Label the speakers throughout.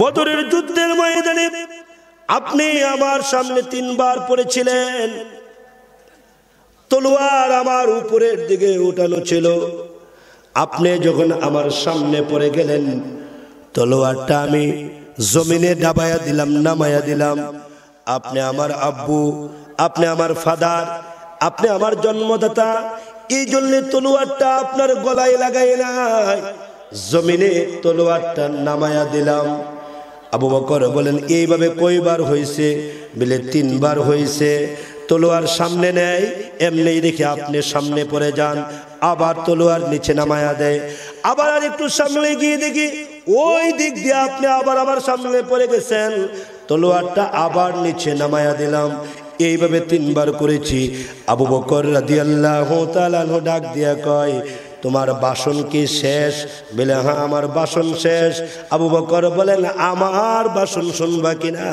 Speaker 1: বদরের যুদ্ধের ময়দানে আপনি আমার সামনে তিনবার পড়েছিলেন তলোয়ার আমার উপরের দিকে উঠানো ছিল আপনি যখন আমার সামনে পড়ে গেলেন তলোয়ারটা আমি জমিনে ডাবায়া দিলাম নামায়া দিলাম আপনি আমার আব্বু আপনি আমার ফাদার আপনি আমার জন্মদাতা এই জন্য তলোয়ারটা আপনার গলায় লাগাই নাই জমিনে তলোয়ারটা নামায়া দিলাম আবু বকর বলেন এইভাবে কইবার হয়েছে বলে তিনবার হয়েছে তলোয়ার সামনে নেয় এমনি দেখে আপনি সামনে পড়ে যান আবার তলোয়ার নিচে নামায়া দেয় আবার আর একটু সামনে গিয়ে দেখি ওই দিক দিয়ে আপনি আবার আবার সামনে পড়ে গেছেন তলোয়ারটা আবার নিচে নামায়া দিলাম এইভাবে তিনবার করেছি আবু বকর রাদিয়াল্লাহ তালাহ ডাক দিয়া কয় তোমার বাসন কি শেষ বলে হ্যাঁ আমার বাসন শেষ আবু বকর বলেন আমার বাসন শুনবা কিনা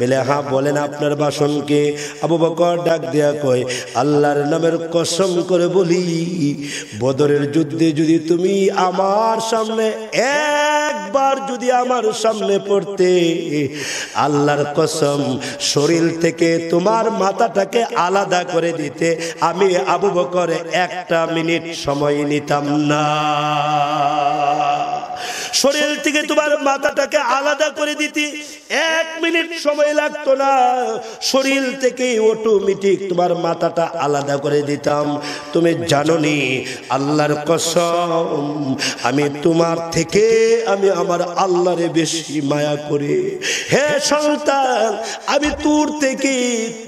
Speaker 1: বলে হ্যাঁ বলেন আপনার বাসন কে আবু বকর ডাক দেয়া কয় আল্লাহর নামের কসম করে বলি বদরের যুদ্ধে যদি তুমি আমার সামনে একবার যদি আমার সামনে পড়তে আল্লাহর কসম শরীর থেকে তোমার মাথাটাকে আলাদা করে দিতে আমি আবু বকর একটা মিনিট সময় নিতে দিতাম না শরীর থেকে তোমার মাথাটাকে আলাদা করে দিতি এক মিনিট সময় লাগতো না শরীর থেকে অটোমেটিক তোমার মাথাটা আলাদা করে দিতাম তুমি জানো নি আল্লাহর কসম আমি তোমার থেকে আমি আমার আল্লাহরে বেশি মায়া করি হে সন্তান আমি তোর থেকে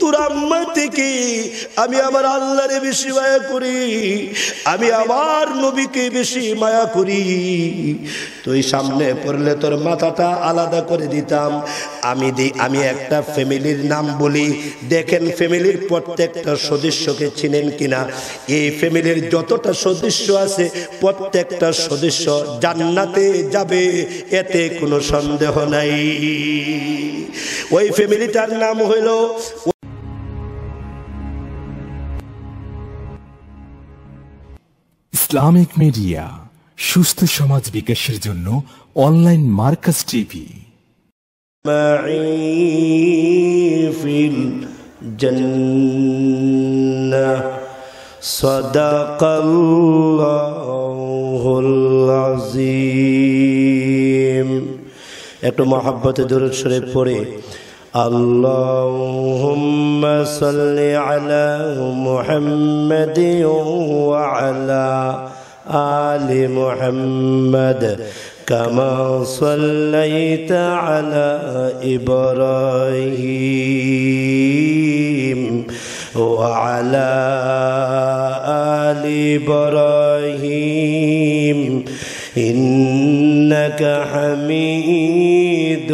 Speaker 1: তোর আম্মা থেকে আমি আমার আল্লাহরে বেশি মায়া করি আমি আমার নবীকে বেশি মায়া করি তুই সামনে পড়লে তোর মাথাটা আলাদা করে দিতাম আমি দিই আমি একটা ফ্যামিলির নাম বলি দেখেন ফ্যামিলির প্রত্যেকটা সদস্যকে চিনেন কিনা এই ফ্যামিলির যতটা সদস্য আছে প্রত্যেকটা সদস্য জান্নাতে যাবে এতে কোনো সন্দেহ নাই ওই ফ্যামিলিটার নাম হইল ইসলামিক মিডিয়া সুস্থ সমাজ বিকাশের জন্য অনলাইন মার্কাস টিভি معي في الجنة صدق الله العظيم একটু محبة দূরত শরীফ পড়ে اللهم صل على محمد وعلى آل محمد كما صليت على إبراهيم وعلى آل إبراهيم إنك حميد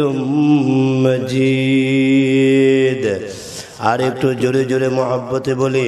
Speaker 1: مجيد আর একটু জোরে জোরে মহাব্বতে বলি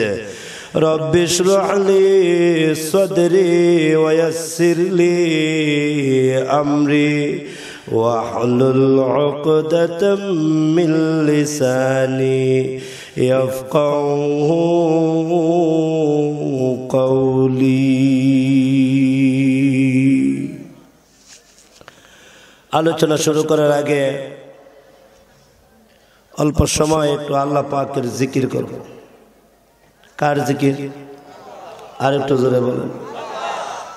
Speaker 1: مجيد رب اشرح لي صدري ويسر لي أمري واحلل عقدة من لساني يفقه قولي আলোচনা শুরু করার আগে অল্প সময় একটু আল্লাহ পাকের জিকির করবো কার জিকির আর একটু জোরে বলেন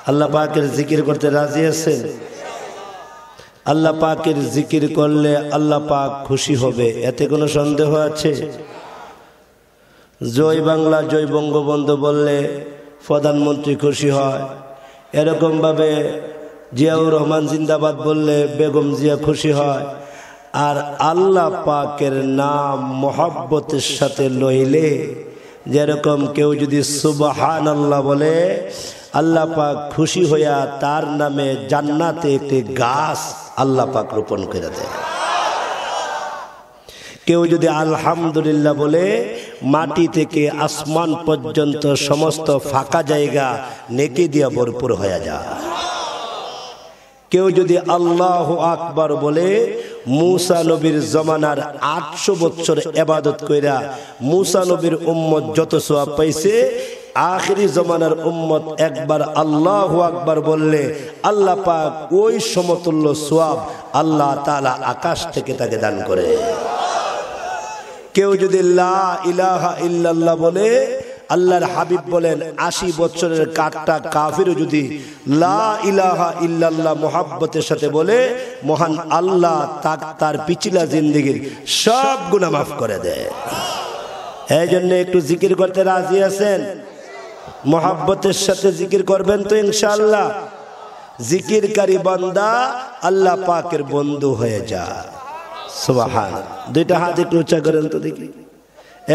Speaker 1: আল্লাহ পাকের জিকির করতে রাজি আছে আল্লাহ পাকের জিকির করলে আল্লাহ পাক খুশি হবে এতে কোনো সন্দেহ আছে জয় বাংলা জয় বঙ্গবন্ধু বললে প্রধানমন্ত্রী খুশি হয় এরকমভাবে জিয়াউর রহমান জিন্দাবাদ বললে বেগম জিয়া খুশি হয় আর আল্লাহ পাকের নাম মহাব্বতের সাথে লইলে যেরকম কেউ যদি সুবাহান আল্লাহ বলে আল্লাহ পাক খুশি হইয়া তার নামে জান্নাতে একটি গাছ আল্লাহ পাক রোপণ করে দেয় কেউ যদি আলহামদুলিল্লাহ বলে মাটি থেকে আসমান পর্যন্ত সমস্ত ফাঁকা জায়গা নেকি দিয়া ভরপুর হয়ে যায় কেউ যদি আল্লাহ আকবার বলে মুসা নবীর জমানার আটশো বছর এবাদত কইরা মুসা নবীর উম্মত যত সোয়াব পাইছে আখরি জমানার উম্মত একবার আল্লাহ আকবার বললে আল্লাহ পাক ওই সমতুল্য সোয়াব আল্লাহ তালা আকাশ থেকে তাকে দান করে কেউ যদি লা ইলাহা ইল্লাল্লাহ বলে আল্লাহর হাবিব বলেন আশি বছরের কাঠটা কাফিরও যদি লা ইলাহা ইল্লাল্লাহ মোহাব্বতের সাথে বলে মহান আল্লাহ তাক তার পিছিলা জিন্দিগির সব গুণা মাফ করে দেয় এই জন্য একটু জিকির করতে রাজি আছেন মোহাব্বতের সাথে জিকির করবেন তো ইনশাল্লাহ জিকিরকারী বান্দা আল্লাহ পাকের বন্ধু হয়ে যা সুবাহান দুইটা হাত একটু উঁচা করেন তো দেখি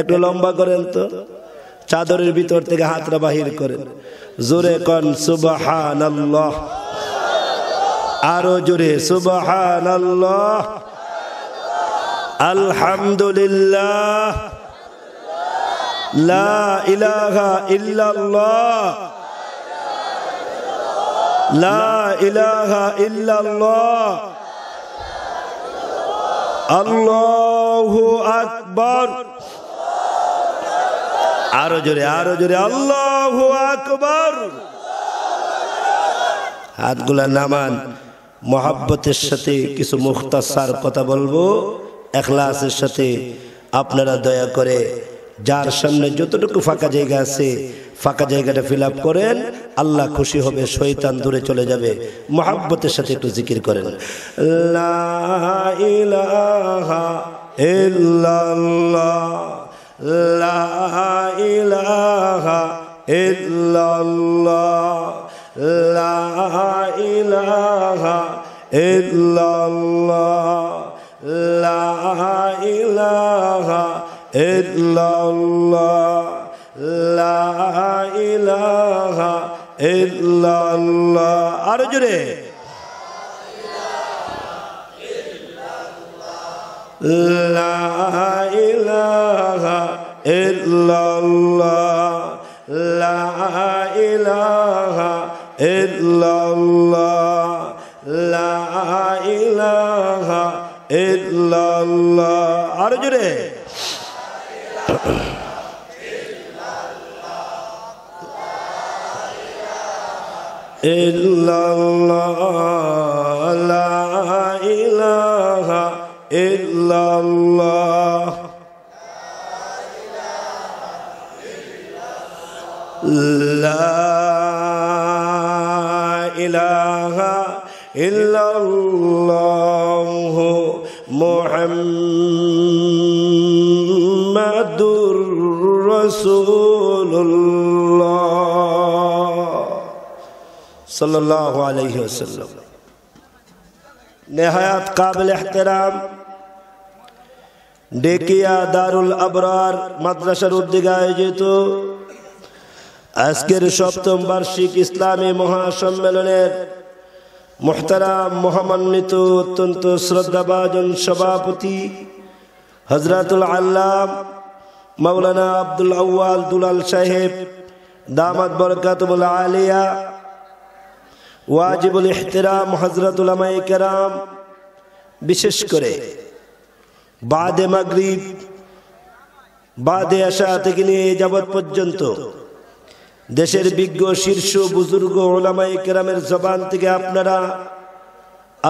Speaker 1: একটু লম্বা করেন তো চাদরের ভিতর থেকে হাতটা বাহির করেন জোরে কন সুবাহান আল্লাহ আরো জোরে সুবাহান আল্লাহ আলহামদুলিল্লাহ লা ইলাহা ইল্লাল্লাহ লা ইলাহা ইল্লাল্লাহ আল্লাহু আকবার আরো জোরে আরো জোরে আল্লাহ আকবর হাতগুলা নামান মহাব্বতের সাথে কিছু মুখতাসার কথা বলবো এখলাসের সাথে আপনারা দয়া করে যার সামনে যতটুকু ফাঁকা জায়গা আছে ফাঁকা জায়গাটা ফিল করেন আল্লাহ খুশি হবে শৈতান দূরে চলে যাবে মহাব্বতের সাথে একটু জিকির করেন লা ইলাহা ইল্লাল্লাহ لا إله إلا الله لا إله إلا الله لا إله إلا الله لا إله إلا الله أرجو La ilaha illallah. La ilaha illallah. La ilaha illallah. Are you there? illallah الله لا إله إلا الله محمد رسول الله صلى الله عليه وسلم نهایت قابل احترام ডেকিয়া দারুল আবরার মাদ্রাসার উদ্যোগে আয়োজিত আজকের সপ্তম বার্ষিক ইসলামী মহাসম্মেলনের মোহতারা মহামান্বিত অত্যন্ত শ্রদ্ধাভাজন সভাপতি হজরাতুল আল্লাম মৌলানা আব্দুল আউ্য়াল দুলাল সাহেব দামাত বরকাতবুল আলিয়া ওয়াজিবুল ইহতেরাম হজরতুল আমাই কেরাম বিশেষ করে বাদে মাগরিব বাদে আসা থেকে নিয়ে যাবৎ পর্যন্ত দেশের বিজ্ঞ শীর্ষ বুজুর্গ ওলামাই কেরামের জবান থেকে আপনারা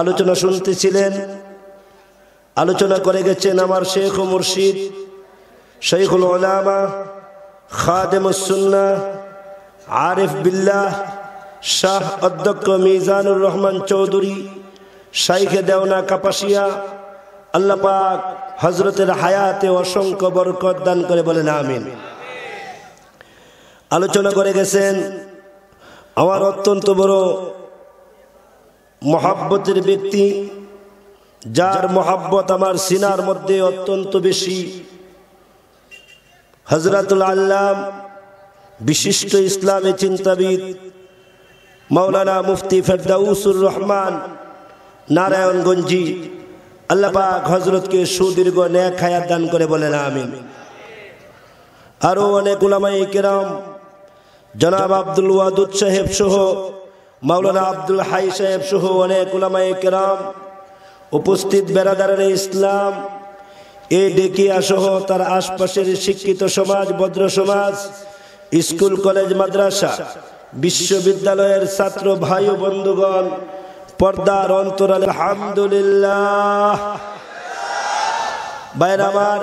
Speaker 1: আলোচনা শুনতেছিলেন আলোচনা করে গেছেন আমার শেখ ও মুর্শিদ শেখুল ওলামা খাদেমসুল্না আরেফ বিল্লাহ শাহ অধ্যক্ষ মিজানুর রহমান চৌধুরী শাইখে দেওনা কাপাসিয়া আল্লাপাক হজরতের হায়াতে অসংখ্য বরকত দান করে বলেন আমিন আলোচনা করে গেছেন আমার অত্যন্ত বড় মহাব্বতের ব্যক্তি যার মহাব্বত আমার সিনার মধ্যে অত্যন্ত বেশি হজরতুল আল্লাম বিশিষ্ট ইসলামে চিন্তাবিদ মৌলানা মুফতি ফেরদাউসুর রহমান নারায়ণগঞ্জি আল্লাহ পাক হজরতকে সুদীর্ঘ ন্যাক খায়াত দান করে বলেন আমিন আরও অনেক উলামাই কেরাম জনাব আব্দুল ওয়াদুদ সাহেব সহ মাওলানা আব্দুল হাই সাহেব সহ অনেক উলামাই কেরাম উপস্থিত বেড়াদারের ইসলাম এই ডেকিয়া সহ তার আশপাশের শিক্ষিত সমাজ ভদ্র সমাজ স্কুল কলেজ মাদ্রাসা বিশ্ববিদ্যালয়ের ছাত্র ভাই ও বন্ধুগণ পর্দার অন্তর আলহামদুলিল্লাহ বাইর আমার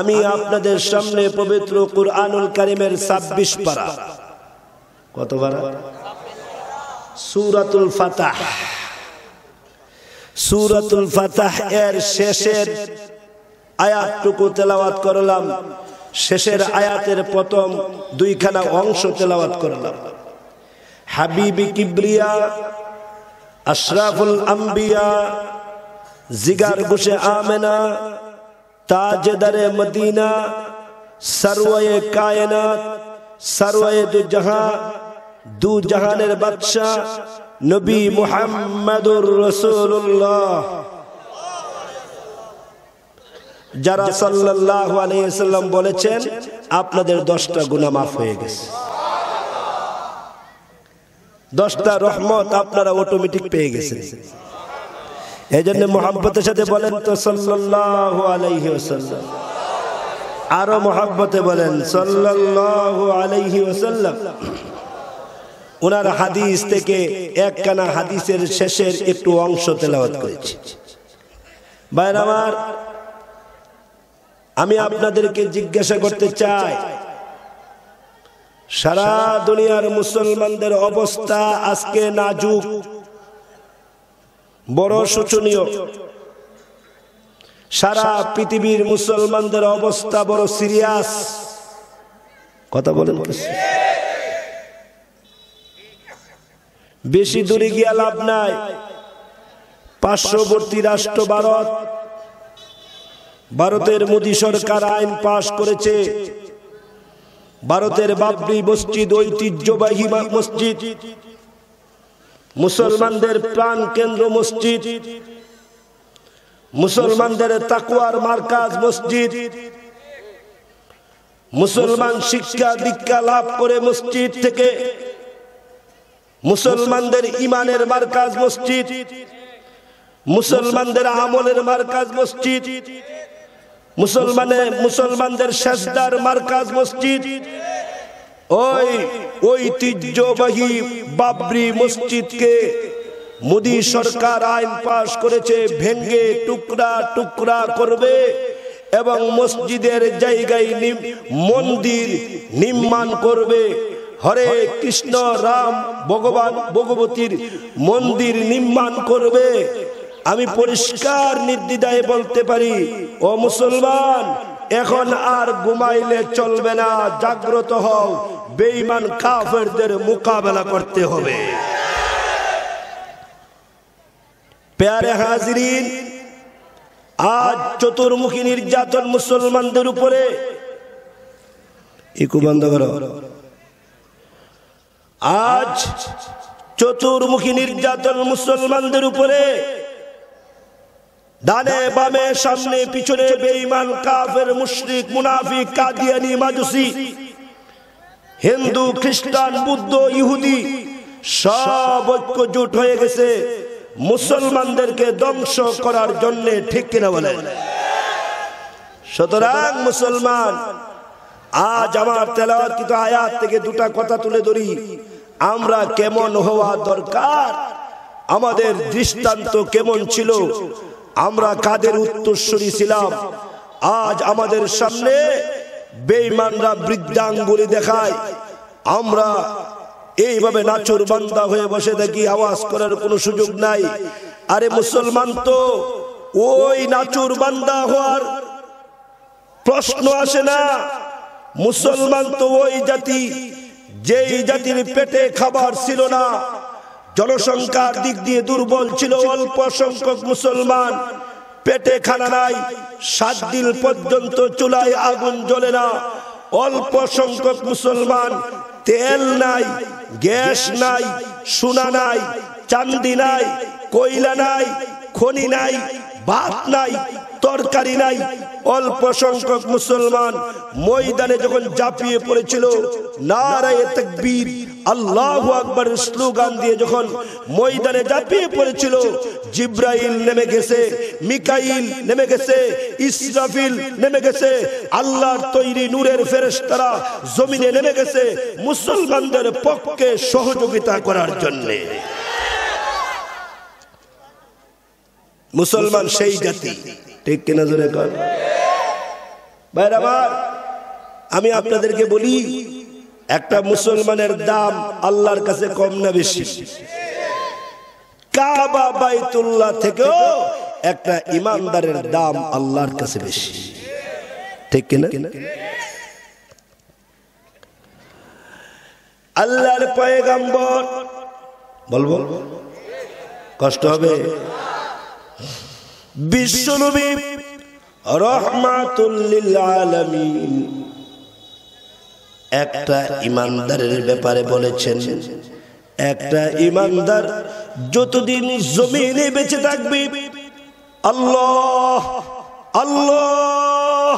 Speaker 1: আমি আপনাদের সামনে পবিত্র কুরআনুল কারিমের ছাব্বিশ পারা কত পারা সুরাতুল ফাতাহ সুরাতুল ফাতাহ এর শেষের আয়াতটুকু তেলাওয়াত করলাম শেষের আয়াতের প্রথম দুইখানা অংশ তেলাওয়াত করলাম হাবিবি কিবরিয়া আশরাফুল আম্বিয়া জিগার গুশে আমেনা তাজেদারে মদিনা সরওয়ে কায়নাত সরওয়ে দু জাহাঁ দু জাহানের বাদশাহ নবী মুহাম্মাদুর রসুল্লাহ যারা সাল্লাল্লাহু আলাইহি সাল্লাম বলেছেন আপনাদের দশটা গুনাহ মাফ হয়ে গেছে দশটা রহমত আপনারা অটোমেটিক পেয়ে গেছেন এই জন্য মোহাম্মতের সাথে বলেন তো সাল্লাহ আরো মোহাম্মতে বলেন সাল্লাহ ওনার হাদিস থেকে একখানা হাদিসের শেষের একটু অংশ তেলাওয়াত করেছি বাইর আমার আমি আপনাদেরকে জিজ্ঞাসা করতে চাই সারা দুনিয়ার মুসলমানদের অবস্থা আজকে নাজুক বড় শোচনীয় সারা পৃথিবীর মুসলমানদের অবস্থা বড় সিরিয়াস কথা বলেন বেশি দূরে গিয়া লাভ নাই পার্শ্ববর্তী রাষ্ট্র ভারত ভারতের মোদী সরকার আইন পাশ করেছে ভারতের বাবরি মসজিদ ঐতিহ্যবাহী মসজিদ মুসলমানদের প্রাণ কেন্দ্র মসজিদ মুসলমানদের তাকুয়ার মার্কাজ মসজিদ মুসলমান শিক্ষা দীক্ষা লাভ করে মসজিদ থেকে মুসলমানদের ইমানের মার্কাজ মসজিদ মুসলমানদের আমলের মার্কাজ মসজিদ মুসলমানে মুসলমানদের শেষদার মার্কাজ মসজিদ ওই ঐতিহ্যবাহী বাবরি মসজিদকে মোদী সরকার আইন পাশ করেছে ভেঙ্গে টুকরা টুকরা করবে এবং মসজিদের জায়গায় মন্দির নির্মাণ করবে হরে কৃষ্ণ রাম ভগবান ভগবতীর মন্দির নির্মাণ করবে আমি পরিষ্কার নির্দিদায় বলতে পারি ও মুসলমান এখন আর ঘুমাইলে চলবে না জাগ্রত হও বেঈমান কাফেরদের মোকাবেলা করতে হবে প্যারে হাজিরিন আজ চতুর্মুখী নির্যাতন মুসলমানদের উপরে ইকু বন্ধ করো আজ চতুর্মুখী নির্যাতন মুসলমানদের উপরে ডানে বামে সামনে পিছনে বেঈমান কাফের মুশরিক মুনাফিক কাদিয়ানি মাজুসি হিন্দু খ্রিস্টান বুদ্ধ ইহুদি সব ঐক্য জোট হয়ে গেছে মুসলমানদেরকে ধ্বংস করার জন্য ঠিক কিনা বলেন সুতরাং মুসলমান আজ আমার কিন্তু আয়াত থেকে দুটা কথা তুলে ধরি আমরা কেমন হওয়া দরকার আমাদের দৃষ্টান্ত কেমন ছিল আমরা কাদের উত্তর ছিলাম আজ আমাদের সামনে বেঈমানরা বৃদ্ধাঙ্গুলি দেখায় আমরা এইভাবে নাচুর বান্দা হয়ে বসে দেখি আওয়াজ করার কোনো সুযোগ নাই আরে মুসলমান তো ওই নাচুর বান্দা হওয়ার প্রশ্ন আসে না মুসলমান তো ওই জাতি যেই জাতির পেটে খাবার ছিল না জনসংখ্যার দিক দিয়ে দুর্বল ছিল অল্প সংখ্যক মুসলমান পেটে খানা নাই সাত দিন পর্যন্ত চুলায় আগুন জ্বলে না অল্প সংখ্যক মুসলমান তেল নাই গ্যাস নাই সোনা নাই চান্দি নাই কয়লা নাই খনি নাই ভাত নাই তরকারি নাই অল্প সংখ্যক মুসলমান ময়দানে যখন জাপিয়ে পড়েছিল নারায় আল্লাহ আকবর স্লোগান দিয়ে যখন ময়দানে জাপিয়ে পড়েছিল জিব্রাইল নেমে গেছে মিকাইল নেমে গেছে ইসরাফিল নেমে গেছে আল্লাহ তৈরি নূরের ফেরেস্তারা জমিনে নেমে গেছে মুসলমানদের পক্ষে সহযোগিতা করার জন্যে মুসলমান সেই জাতি ঠিক কিনা জোরে কর ভাইর আমার আমি আপনাদেরকে বলি একটা মুসলমানের দাম আল্লাহর কাছে কম না বেশি কাবা বাইতুল্লাহ থেকেও একটা ইমানদারের দাম আল্লাহর কাছে বেশি ঠিক কিনা আল্লাহর পয়গাম্বর বলবো কষ্ট হবে বিশ্বনবী রহমাতুল্লিল একটা ইমানদারের ব্যাপারে বলেছেন একটা ইমানদার যতদিন জমিনে বেঁচে থাকবে আল্লাহ আল্লাহ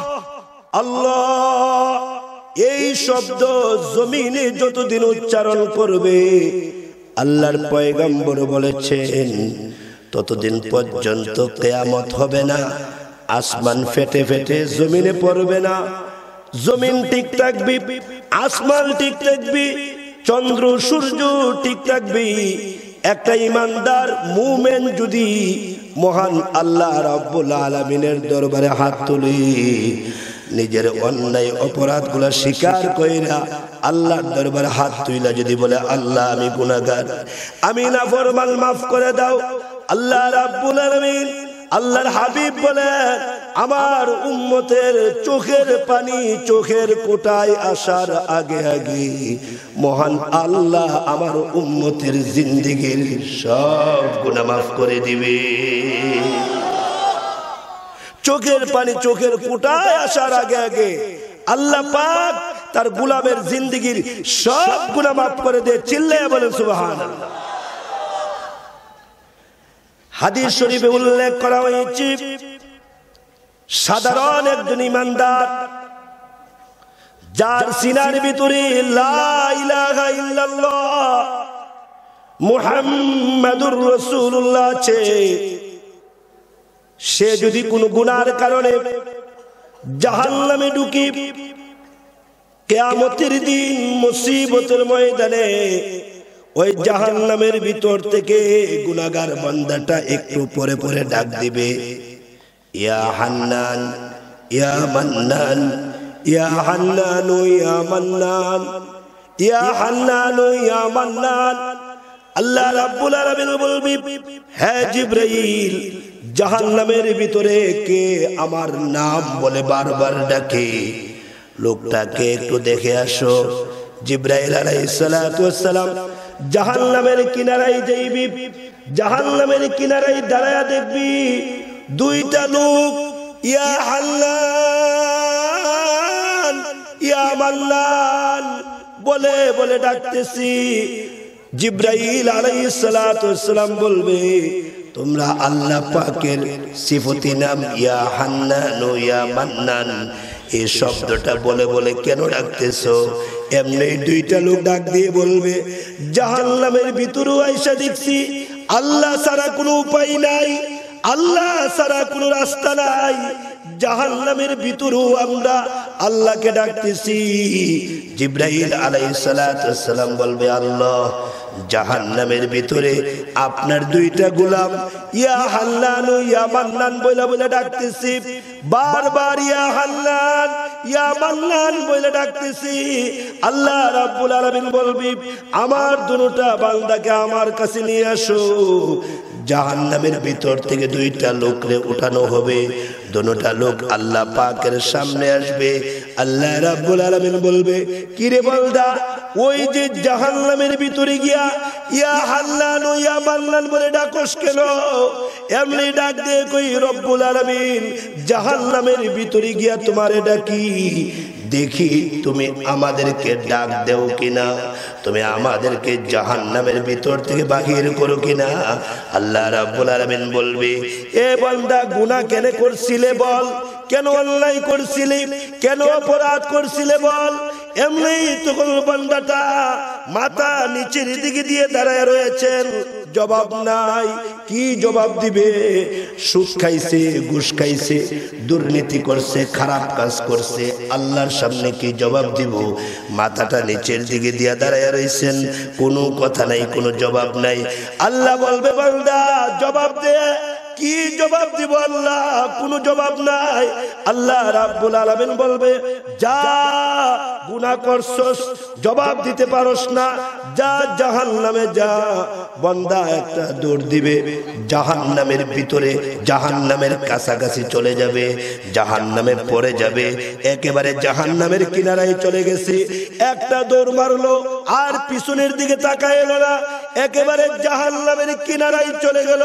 Speaker 1: আল্লাহ এই শব্দ জমিনে যতদিন উচ্চারণ করবে আল্লাহর পয়গম্বর বলেছেন ততদিন পর্যন্ত কেয়ামত হবে না আসমান ফেটে ফেটে জমিনে পড়বে না জমিন ঠিক থাকবি আসমান ঠিক থাকবি চন্দ্র সূর্য ঠিক থাকবি একটা ইমানদার মুমেন যদি মহান আল্লাহ রব্বুল আলমিনের দরবারে হাত তুলি নিজের অন্যায় অপরাধ গুলা স্বীকার কইরা আল্লাহর দরবারে হাত তুইলা যদি বলে আল্লাহ আমি গুণাগার আমি না ফরমাল মাফ করে দাও আল্লাহ রাব্বুল আলামিন আল্লাহর হাবিব বলে আমার উম্মতের চোখের পানি চোখের কোটায় আসার আগে আগে মহান আল্লাহ আমার উম্মতের জিন্দিগির সব গুণা মাফ করে দিবে চোখের পানি চোখের কোটায় আসার আগে আগে আল্লাহ পাক তার গুলামের জিন্দিগির সব গুণা মাফ করে দিয়ে চিল্লায় বলেন সুবাহ আল্লাহ হাদিস শরীফে উল্লেখ করা হয়েছে সাধারণ একজন ইমানদার যার সিনার ভিতরে মুহাম্মাদুর রসুল্লাহ আছে সে যদি কোন গুনার কারণে জাহান্নামে ঢুকি কেয়ামতির দিন মুসিবতের ময়দানে ওই জাহান নামের ভিতর থেকে গুনাগার বান্দাটা একটু পরে পরে ডাক দিবে ইয়া হান্নান ইয়া মান্নান ইয়া হান্নান ইয়া মান্নান ইয়া হান্নান ইয়া মান্নান আল্লাহ রাব্বুল আলামিন বলবি হে জিবরাইল জাহান্নামের ভিতরে কে আমার নাম বলে বারবার ডাকে লোকটাকে একটু দেখে আসো জিব্রাইল আলাইহিস সালাতু ওয়াস সালাম জাহান নামের কিনারাই যাইবি জাহান নামের কিনারাই দাঁড়ায় দেখবি দুইটা লোক ইয়া হাল্লান ইয়া মাল্লান বলে বলে ডাকতেছি জিব্রাইল আলাইসালাম বলবে তোমরা আল্লাহ পাকের সিফতি নাম ইয়া হান্নান ইয়া মান্নান এই শব্দটা বলে বলে কেন ডাকতেছ এমনি দুইটা লোক ডাক দিয়ে বলবে জাহান ভিতরও আইসা দেখছি আল্লাহ ছাড়া কোনো উপায় নাই আল্লাহ ছাড়া কোনো রাস্তা নাই জাহান ভিতরও ভিতরেও আমরা আল্লাহকে ডাকতেছি জিব্রাহিল আলাই সালাম বলবে আল্লাহ জাহান্নামের ভিতরে আপনার দুইটা গোলাম ইয়া হাল্লান ইয়া মান্নান বইলা বইলা ডাকতেছি বারবার ইয়া হাল্লান ইয়া মান্নান বইলা ডাকতেছি আল্লাহ রাব্বুল আলামিন বলবি আমার দুনুটা বান্দাকে আমার কাছে নিয়ে আসো জাহান্নামের ভিতর থেকে দুইটা লোকরে উঠানো হবে দুটা লোক আল্লাহ পাকের সামনে আসবে আল্লাহ রাব্বুল আলামিন বলবে কি রে বলদা ওই যে জাহান্নামের ভিতরে গিয়া ইয়া হাল্লান ইয়া মান্নান বলে ডাকস কেন এমনি ডাক দিয়ে কই রব্বুল আলামিন জাহান্নামের ভিতরে গিয়া তোমারে ডাকি দেখি তুমি আমাদেরকে ডাক দেও কিনা তুমি আমাদেরকে জাহান নামের ভিতর থেকে বাহির করো কিনা আল্লাহ রাবুল আলমিন বলবে এ বান্দা গুনাহ কেন করছিলে বল কেন অন্যায় করছিলি কেন অপরাধ করছিলে বল এমনি তখন বান্দাটা মাথা নিচের দিকে দিয়ে দাঁড়ায় রয়েছেন জবাব নাই কি জবাব দিবে সুখ খাইছে ঘুষ খাইছে দুর্নীতি করছে খারাপ কাজ করছে আল্লাহর সামনে কি জবাব দিব মাথাটা নিচের দিকে দিয়া দাঁড়াইয়া রয়েছেন কোনো কথা নাই কোনো জবাব নাই আল্লাহ বলবে বলদা জবাব দে কি জবাব দিব আল্লাহ কোন জবাব নাই আল্লাহ রাব্বুল আলামিন বলবে যা গুনাহ করছস জবাব দিতে পারস না যা জাহান্নামে যা বান্দা একটা দৌড় দিবে জাহান্নামের ভিতরে জাহান্নামের কাছাকাছি চলে যাবে জাহান্নামে পড়ে যাবে একেবারে জাহান্নামের কিনারায় চলে গেছে একটা দৌড় মারলো আর পিছনের দিকে তাকায় এলো না একেবারে জাহান্নামের কিনারায় চলে গেল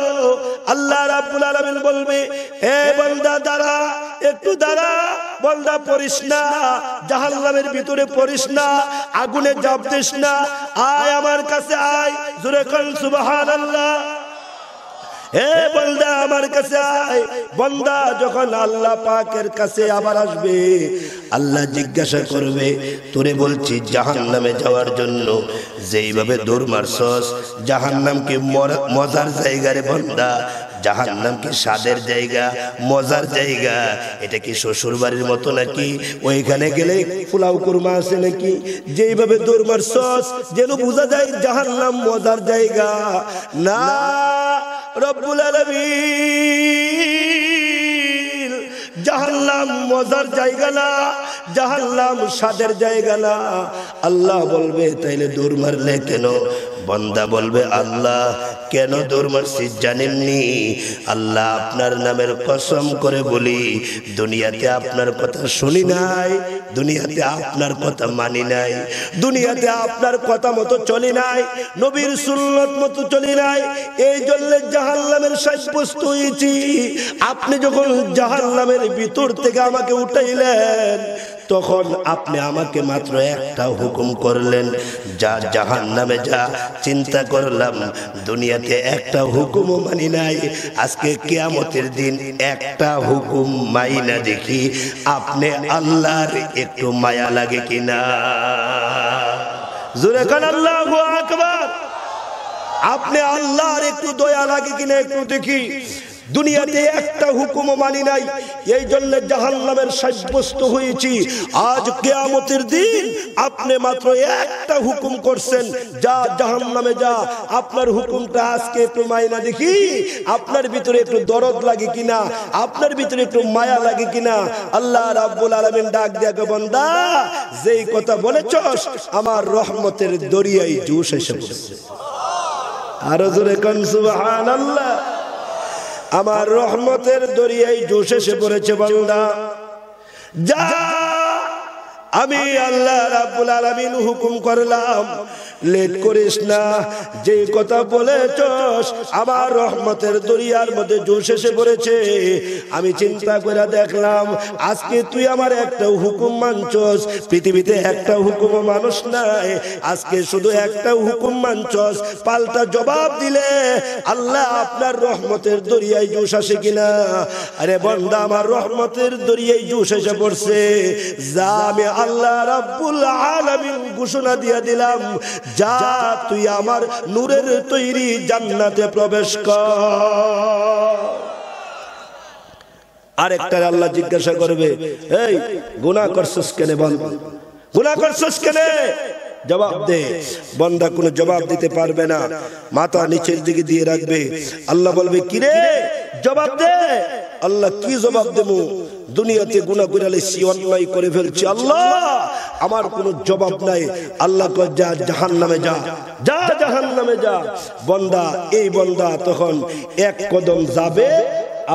Speaker 1: আল্লাহ আগুনে না আয় আমার কাছে আয় আমার কাছে আয় বন্দা যখন আল্লাহ পাকের কাছে আবার আসবে আল্লাহ জিজ্ঞাসা করবে তোরে বলছি জাহান নামে যাওয়ার জন্য যেইভাবে দৌড় মারস জাহান নামকে মজার জায়গারে বন্দা জাহান্নাম কি সাদের জায়গা মজার জায়গা এটা কি শ্বশুর বাড়ির মতো নাকি ওইখানে গেলে পোলাও কুরমা আছে নাকি যেইভাবে দৌড়মার সস যেন বোঝা যায় জাহান্নাম মজার জায়গা না রব্বুল আলামিন জাহান্নাম মজার জায়গা না জাহান্নাম সাদের জায়গা না আল্লাহ বলবে তাইলে দৌড় মারলে কেন বন্দা বলবে আল্লাহ কেন দূর মসজিদ জানেননি আল্লাহ আপনার নামের কসম করে বলি দুনিয়াতে আপনার কথা শুনি নাই দুনিয়াতে আপনার কথা মানি নাই দুনিয়াতে আপনার কথা মতো চলি নাই নবীর সুন্নত মতো চলি নাই এই জন্য জাহান্নামের সাব্যস্ত হয়েছি আপনি যখন জাহান্নামের ভিতর থেকে আমাকে উঠাইলেন তখন আপনি আমাকে মাত্র একটা হুকুম করলেন যা জাহান নামে যা চিন্তা করলাম দুনিয়াতে একটা হুকুমও মানি নাই আজকে কেয়ামতের দিন একটা হুকুম মাই না দেখি আপনি আল্লাহর একটু মায়া লাগে কিনা না খান আল্লাহ আপনি আল্লাহর একটু দয়া লাগে কিনা একটু দেখি দুনিয়াতে একটা হুকুমও মানি নাই এই জন্য জাহান নামের সাব্যস্ত হয়েছি আজ কেয়ামতের দিন আপনি মাত্র একটা হুকুম করছেন যা জাহান নামে যা আপনার হুকুমটা আজকে একটু মায়না দেখি আপনার ভিতরে একটু দরদ লাগে কিনা আপনার ভিতরে একটু মায়া লাগে কিনা আল্লাহ রাব্বুল আলমিন ডাক দেয়া বন্দা যেই কথা বলেছ আমার রহমতের দরিয়াই জুস এসে আরো জোরে কনসুবাহ আল্লাহ আমার রহমতের দরিয়ায় জোশ এসে পড়েছে বান্দা যা আমি আল্লাহ রাব্বুল আলামিন হুকুম করলাম লেট করিস না যে কথা বলেছস আমার রহমতের দরিয়ার মধ্যে জোশ এসে পড়েছে আমি চিন্তা করে দেখলাম আজকে তুই আমার একটা হুকুম মানছস পৃথিবীতে একটা হুকুম মানুষ নাই আজকে শুধু একটা হুকুম মানছস পাল্টা জবাব দিলে আল্লাহ আপনার রহমতের দরিয়ায় জোশ আসে কিনা আরে বন্ধা আমার রহমতের দরিয়ায় জোশ এসে পড়ছে যা আমি আল্লাহ রাব্বুল আলামিন ঘোষণা দিয়া দিলাম যা তুই আমার নূরের তৈরি জান্নাতে প্রবেশ কর আরেকটা আল্লাহ জিজ্ঞাসা করবে এই গুনাহ করছস কেন বান্দা গুনাহ করছস কেন জবাব দে বন্দা কোনো জবাব দিতে পারবে না মাথা নিচের দিকে দিয়ে রাখবে আল্লাহ বলবে কিরে জবাব দে আল্লাহ কি জবাব দেবো দুনিয়াতে গুণা গুনালে সে অন্যায় করে ফেলছে আল্লাহ আমার কোনো জবাব নাই আল্লাহ যা জাহান নামে যা যা জাহান নামে যা বন্দা এই বন্দা তখন এক কদম যাবে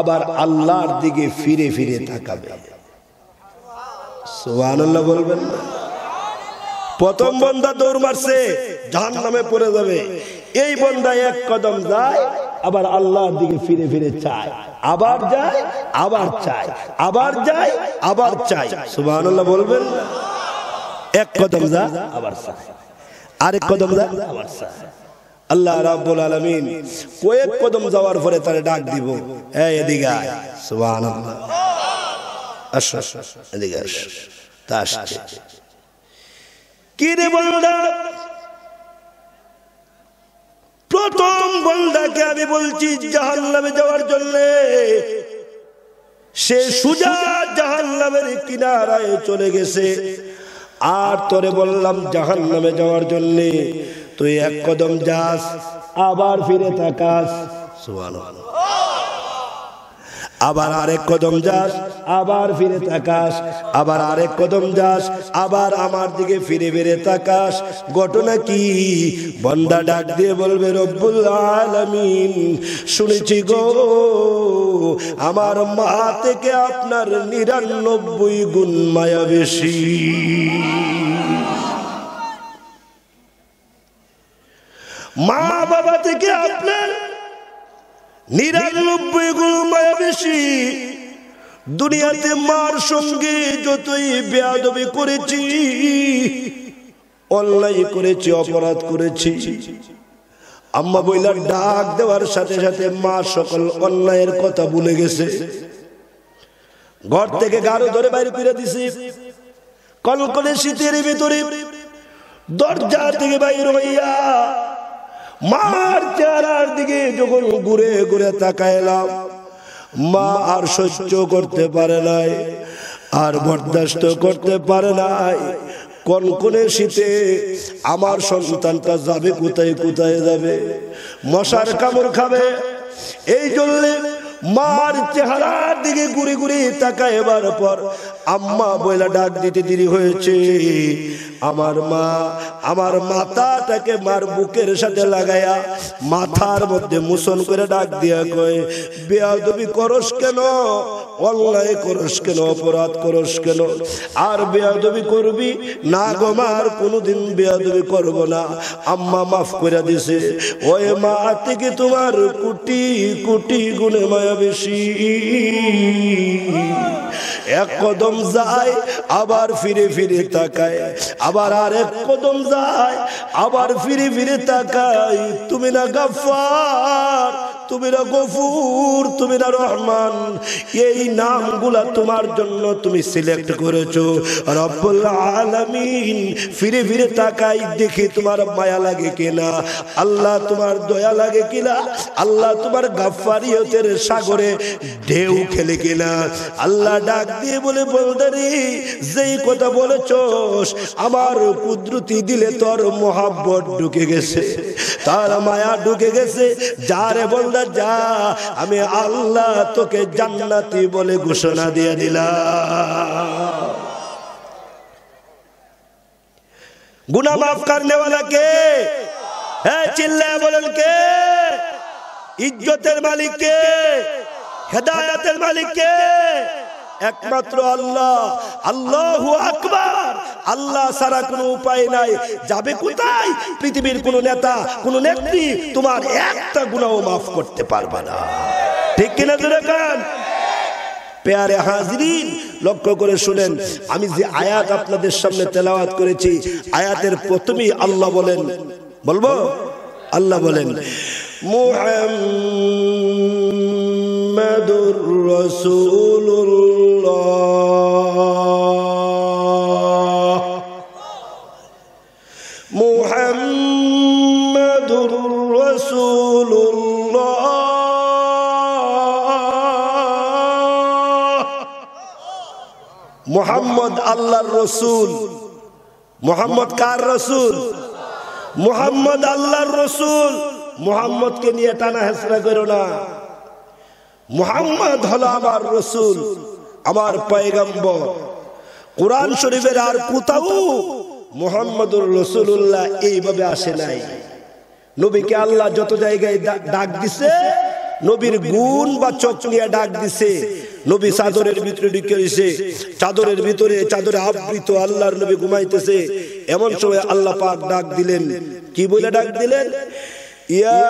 Speaker 1: আবার আল্লাহর দিকে ফিরে ফিরে তাকাবে সোহান বলবেন না প্রথম বন্দা দৌড় মারছে জাহান নামে পড়ে যাবে এই বন্দা এক কদম যায় আবার আল্লাহর দিকে ফিরে ফিরে চায় আবার যায় আবার চায় আবার যায় আবার চায় সুবাহ বলবেন এক কদম যা আবার চায় আরেক কদম যা আবার চায় আল্লাহ রাব্বুল আলামিন কয়েক কদম যাওয়ার পরে তারে ডাক দিব এই এদিকে আয় সুবহানাল্লাহ আস এদিকে আস তা আসছে কি রে বলুন প্রথম বন্ধাকে আমি বলছি জাহান নামে যাওয়ার জন্য সে সুজা জাহান নামের কিনারায় চলে গেছে আর তোরে বললাম জাহান নামে যাওয়ার জন্য তুই এক কদম যাস আবার ফিরে থাকাস সোয়াল আবার আরেক কদম যাস আবার ফিরে তাকাস আবার আরেক কদম যাস আবার আমার দিকে ফিরে ফিরে তাকাস ঘটনা কি বন্দা ডাক দিয়ে বলবে রব্বুল আলমিন শুনেছি গো আমার মা থেকে আপনার নিরানব্বই গুণ মায়া বেশি মা বাবা থেকে আপনার নিরানব্বই দুনিয়াতে মার সঙ্গে যতই বেয়াদবি করেছি অন্যায় করেছি অপরাধ করেছি আম্মা বইলার ডাক দেওয়ার সাথে সাথে মা সকল অন্যায়ের কথা ভুলে গেছে ঘর থেকে গাড়ি ধরে বাইরে ফিরে দিছি কলকলে শীতের ভিতরে দরজা থেকে বাইর হইয়া মার চেহারার দিকে যখন ঘুরে ঘুরে তাকাইলাম মা আর সহ্য করতে পারে নাই আর বরদাস্ত করতে পারে নাই কনকনে শীতে আমার সন্তানটা যাবে কোথায় কোথায় যাবে মশার কামড় খাবে এই জন্যে মার চেহারার দিকে ঘুরে ঘুরে তাকায় এবার পর আম্মা বইলা ডাক দিতে দেরি হয়েছে আমার মা আমার মাথাটাকে মার বুকের সাথে লাগায়া মাথার মধ্যে মুসন করে ডাক দিয়া কয় বেয়াদবি করস কেন অল্লাই করস কেন অপরাধ করস কেন আর বেয়াদবি করবি না গমার কোনোদিন বেয়াদবি করব না আম্মা মাফ করে দিছে ওই মা থেকে তোমার কুটি কুটি গুণে মায়া বেশি এক কদম কদম যায় আবার ফিরে ফিরে তাকায় আবার আর এক কদম যায় আবার ফিরে ফিরে তাকায় তুমি না গাফার তুমিরা গফুর তুমিরা রহমান এই নামগুলা তোমার জন্য তুমি সিলেক্ট করেছো রব্বুল আলামিন ফিরে ফিরে তাকাই দেখে তোমার মায়া লাগে কিনা আল্লাহ তোমার দয়া লাগে কিনা আল্লাহ তোমার গাফফারিয়তের সাগরে ঢেউ খেলে কিনা আল্লাহ ডাক দিয়ে বলে বলতে রে যেই কথা বলেছস আমার কুদরতি দিলে তোর মহাব্বত ঢুকে গেছে তার মায়া ঢুকে গেছে যারে বল বান্দা যা আমি আল্লাহ তোকে জান্নাতি বলে ঘোষণা দিয়ে দিলাম গুনা মাফ করনেওয়ালা কে হ্যাঁ চিল্লায় বলেন কে ইজ্জতের মালিক কে হেদায়াতের মালিক কে একমাত্র আল্লাহ আল্লাহ আকবার আল্লাহ ছাড়া কোনো উপায় নাই যাবে কোথায় পৃথিবীর কোনো নেতা কোনো নেত্রী তোমার একটা গুণাও মাফ করতে পারবে না ঠিক কিনা ধরে পেয়ারে হাজরিন লক্ষ্য করে শুনেন আমি যে আয়াত আপনাদের সামনে তেলাওয়াত করেছি আয়াতের প্রথমেই আল্লাহ বলেন বলবো আল্লাহ বলেন মুহাম্মাদুর রাসূলুল্লাহ মুহাম্মাদুর রাসূলুল্লাহ মোহাম্মদ আল্লাহর রসুল মোহাম্মদ কার রসুল মোহাম্মদ আল্লাহর রসুল মোহাম্মদকে নিয়ে টানা হেসরা করো না মোহাম্মদ হলো আমার রসুল আমার পয়গম্বর কোরআন শরীফের আর কোথাও মোহাম্মদুর রসুল্লাহ এইভাবে আসে নাই নবীকে আল্লাহ যত জায়গায় ডাক দিছে নবীর গুণ বা চোখ নিয়ে ডাক দিছে নবী চাদরের ভিতরে ঢুকে রয়েছে চাদরের ভিতরে চাদরে আবৃত আল্লাহর নবী ঘুমাইতেছে এমন সময় আল্লাহ পাক ডাক দিলেন কি বলে ডাক দিলেন ইয়া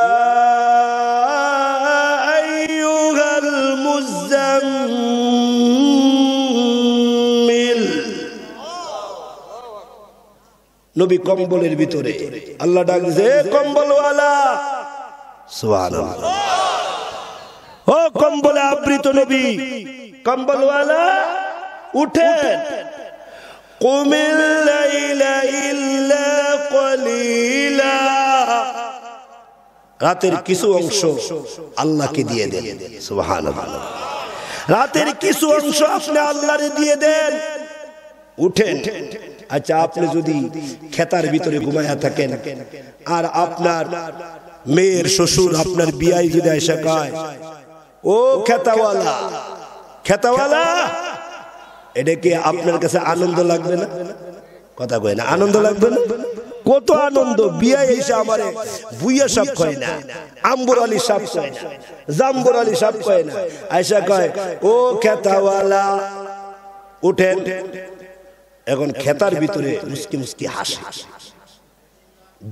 Speaker 1: নবী কম্বলের ভিতরে আল্লাহ ডাক দিছে কম্বলওয়ালা সুবহানাল্লাহ ও কম্বলে আবৃত নবী কম্বলওয়ালা উঠেন রাতের কিছু অংশ আল্লাহকে দিয়ে দেন সুহান রাতের কিছু অংশ আপনি আল্লাহ দিয়ে দেন উঠেন আচ্ছা আপনি যদি খেতার ভিতরে ঘুমায়া থাকেন আর আপনার মেয়ের শ্বশুর আপনার বিয়ায় যদি এসে কায় ও খেতাওয়ালা খেতাওয়ালা এটা কি আপনার কাছে আনন্দ লাগবে না কথা কয় না আনন্দ লাগবে না কত আনন্দ বিয়ে এসে আমার বুইয়া সাপ কয় না আম্বুর আলী সাপ কয় না জাম্বুর আলী সাপ কয় না আয়সা কয় ও খেতাওয়ালা উঠেন এখন খেতার ভিতরে মুস্কি মুস্কি হাসে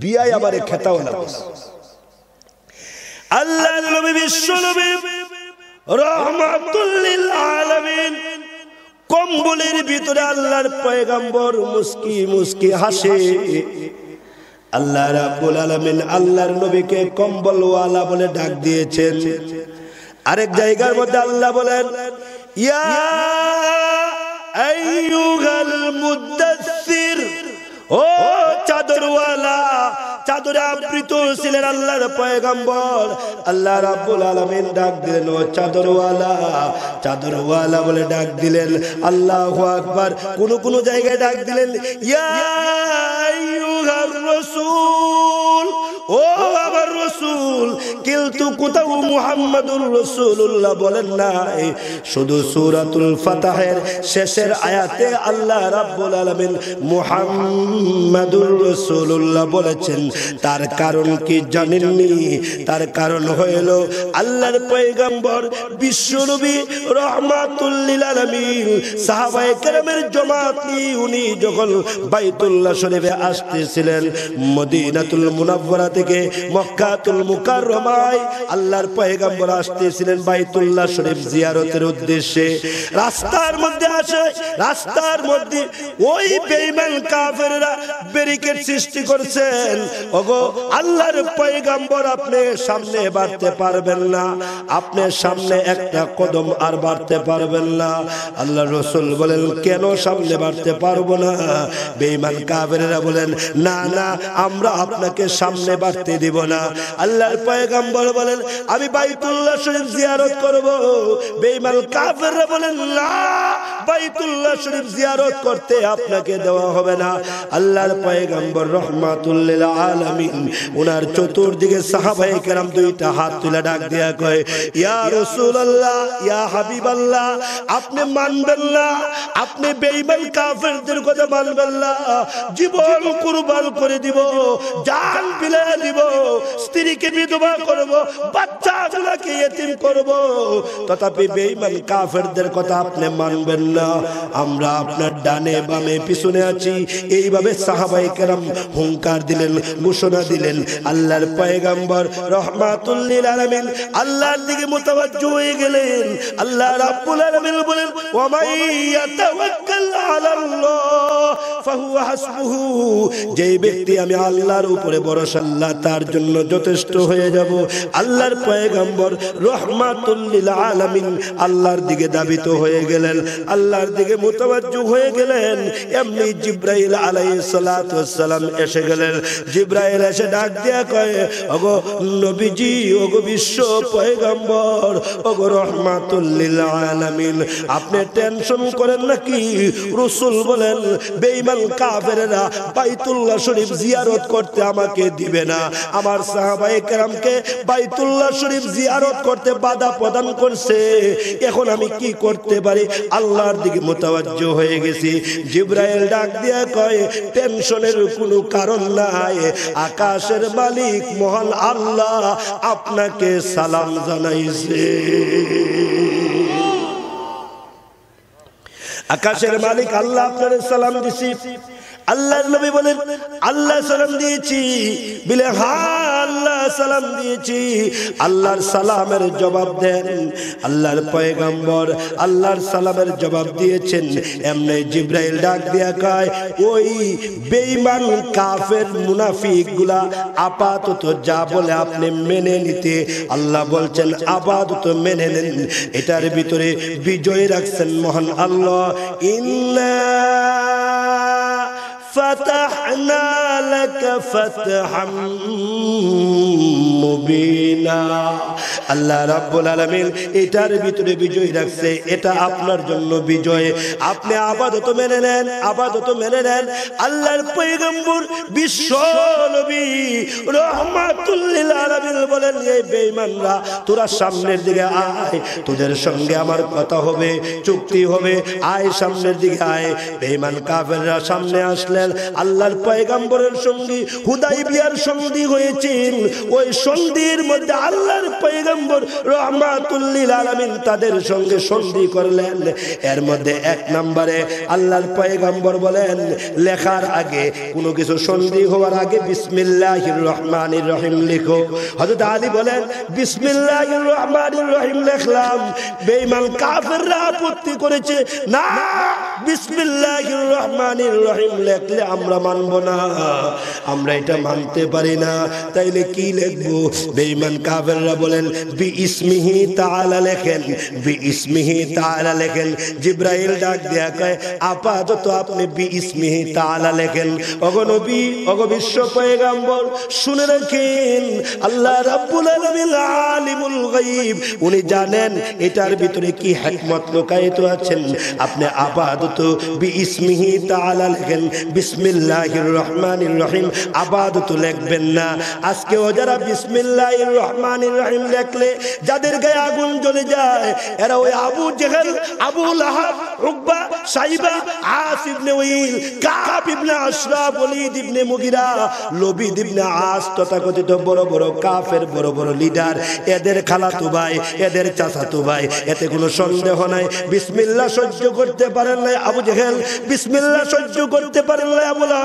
Speaker 1: বিয়ায় আমার খেতাওয়ালা আল্লাহ নবী বিশ্ব নবী রহমাতুল্লিল কম্বলের ভিতরে আল্লাহর পয়গম্বর মুস্কি মুস্কি হাসে আল্লাহ রাব্বুল আলামিন আল্লাহর নবীকে কম্বলওয়ালা বলে ডাক দিয়েছেন আরেক জায়গার মধ্যে আল্লাহ বলেন ইয়া আইয়ুহাল মুদাসসির ও চাদরওয়ালা চাদরে আবৃত ছিলেন আল্লাহর পয়গম্বর আল্লাহ রাব্বুল আলামিন ডাক দিলেন ও চাদরওয়ালা চাদরওয়ালা বলে ডাক দিলেন আল্লাহু আকবার কোন কোন জায়গায় ডাক দিলেন ইয়া আইয়ুহার রাসূল ও আমার রসুল কিন্তু কোথাও মুহাম্মাদুর রসুল্লাহ বলেন নাই শুধু সুরাতুল ফাতাহের শেষের আয়াতে আল্লাহ রাব্বুল আলামিন মুহাম্মাদুর রসুল্লাহ বলেছেন তার কারণ কি জানেননি তার কারণ হইল আল্লাহর পয়গম্বর বিশ্বনবী রহমাতুল্লিল আলমিন সাহাবায় কেরামের জমাতি উনি যখন বাইতুল্লাহ শরীফে আসতেছিলেন মদিনাতুল মুনাব্বরা থেকে মক্কাতুল মুকাররমায় আল্লাহর পয়গাম্বর আসতেছিলেন বাইতুল্লাহ শরীফ জিয়ারতের উদ্দেশ্যে রাস্তার মধ্যে আসে রাস্তার মধ্যে ওই বেঈমান কাফেররা ব্যারিকেড সৃষ্টি করছেন ওগো আল্লাহর পয়গাম্বর আপনি সামনে বাড়তে পারবেন না আপনি সামনে একটা কদম আর বাড়তে পারবেন না আল্লাহ রসুল বলেন কেন সামনে বাড়তে পারবো না বেঈমান কাফেররা বলেন না না আমরা আপনাকে সামনে বাড়তে দিব না আল্লাহর পয়গাম্বর বলেন আমি বাইতুল্লাহ শরীফ জিয়ারত করব বেঈমান কাফেররা বলেন না বাইতুল্লাহ শরীফ জিয়ারত করতে আপনাকে দেওয়া হবে না আল্লাহর পয়গাম্বর রহমাতুল্লিল আলামিন ওনার চতুর্দিকে সাহাবায়ে কেরাম দুইটা হাত তুলে ডাক দেয়া কয় ইয়া রাসূলুল্লাহ ইয়া হাবিবাল্লাহ আপনি মানবেন না আপনি বেঈমান কাফেরদের কথা মানবেন না জীবন কুরবান করে দিব জান বিলে দিব স্ত্রীকে বিধবা করব বাচ্চাগুলোকে এতিম করব তথাপি বেঈমান কাফেরদের কথা আপনি মানবেন না আমরা আপনার ডানে বামে পিছনে আছি এইভাবে সাহাবাই কেরাম হুঙ্কার দিলেন ঘোষণা দিলেন আল্লাহর পয়গাম্বর রহমাতুল্লিল আলামিন আল্লাহর দিকে মোতাবাজ্য হয়ে গেলেন আল্লাহ রাব্বুল আলামিন বলেন ওয়ামাই ইয়াতাওয়াক্কাল আলাল্লাহ যে ব্যক্তি আমি আল্লাহর উপরে ভরসা আল্লাহ তার জন্য যথেষ্ট হয়ে যাব আল্লাহর পয়গম্বর রহমাতুল্লিল আলামিন আল্লাহর দিকে দাবিত হয়ে গেলেন আল্লাহর দিকে মোতাবাজ্য হয়ে গেলেন এমনি জিব্রাইল আলাইসালাম এসে গেলেন জিব্রাইল এসে ডাক দেয়া কয়ে ওগো নবীজি ওগো বিশ্ব পয়গম্বর ওগো রহমাতুল্লিল আলামিন আপনি টেনশন করেন নাকি রসুল বলেন বেইমান বেঈমান কাফেরেরা বাইতুল্লাহ শরীফ জিয়ারত করতে আমাকে দিবে না আমার সাহাবায়ে কেরামকে বাইতুল্লাহ শরীফ জিয়ারত করতে বাধা প্রদান করছে এখন আমি কি করতে পারি আল্লাহর দিকে মোতাবাজ্য হয়ে গেছি জিব্রাইল ডাক দিয়ে কয় টেনশনের কোনো কারণ নাই আকাশের মালিক মহান আল্লাহ আপনাকে সালাম জানাইছে আকাশের মালিক আল্লাহ আপনার সালাম দিছি আল্লাহ নবী বলেন আল্লাহ সালাম দিয়েছি বলে হা আল্লাহ সালাম দিয়েছি আল্লাহর সালামের জবাব দেন আল্লাহর পয়গম্বর আল্লাহর সালামের জবাব দিয়েছেন এমনি জিব্রাইল ডাক দিয়া কায় ওই বেঈমান কাফের মুনাফিকগুলা আপাতত যা বলে আপনি মেনে নিতে আল্লাহ বলছেন আপাতত মেনে নেন এটার ভিতরে বিজয় রাখছেন মহান আল্লাহ ইল্লা فتحنا لك فتحا মুবিনা আল্লাহ রাব্বুল আলামিন এটার ভিতরে বিজয় রাখছে এটা আপনার জন্য বিজয় আপনি আপাতত মেনে নেন আপাতত মেনে নেন আল্লাহর বিশ্ব নবী আলামিন বলেন এই বেঈমানরা তোরা সামনের দিকে আয় তোদের সঙ্গে আমার কথা হবে চুক্তি হবে আয় সামনের দিকে আয় বেঈমান কাফেররা সামনে আসলেন আল্লাহর পয়গাম্বরের সঙ্গী হুদাই বিয়ার সন্ধি হয়েছেন ওই সন্ধির মধ্যে আল্লাহর পৈগম্বর রহমাতুল্লিল আলমিন তাদের সঙ্গে সন্ধি করলেন এর মধ্যে এক নম্বরে আল্লাহর পৈগম্বর বলেন লেখার আগে কোনো কিছু সন্ধি হওয়ার আগে বিসমিল্লাহ রহমান রহিম লিখো হজরত আলী বলেন বিসমিল্লাহ রহমান রহিম লেখলাম বেইমান কাফেররা আপত্তি করেছে না বিসমিল্লাহির রহমানির রহিম লেখলে আমরা মানব না আমরা এটা মানতে পারি না তাইলে কি লিখবো বেঈমান কাফেররা বলেন বি ইসমিহি তাআলা লেখেন বি ইসমিহি তাআলা লেখেন জিব্রাইল ডাক দেয়া কয় আপাতত আপনি বি ইসমিহি তাআলা লেখেন ওগো নবী ওগো বিশ্ব পয়গাম্বর শুনে রাখেন আল্লাহ রাব্বুল আলামিন আলিমুল গায়ব উনি জানেন এটার ভিতরে কি হিকমত লুকায়িত আছেন আপনি আপাতত আবাদতু বিসমিহি তাআলা লেখেন বিসমিল্লাহির রহমানির রহিম আবাদতু লিখবেন না আজকে ও যারা বিসমিল্লাহির রহমানির রহিম লিখলে যাদের গায়ে আগুন জ্বলে যায় এরা ওই Abu Jahl Abu Lahab Uqba Shaiba As ibn Wail Ka'b ibn Ashraf Walid ibn Mughira লবি ইবনে আস তথাকথিত বড় বড় কাফের বড় বড় লিডার এদের খালাতো ভাই এদের চাচাতো ভাই এতে কোনো সন্দেহ নাই বিসমিল্লাহ সহ্য করতে পারেন নাই আবু জেহেল বিসমিল্লাহ সহ্য করতে পারেন না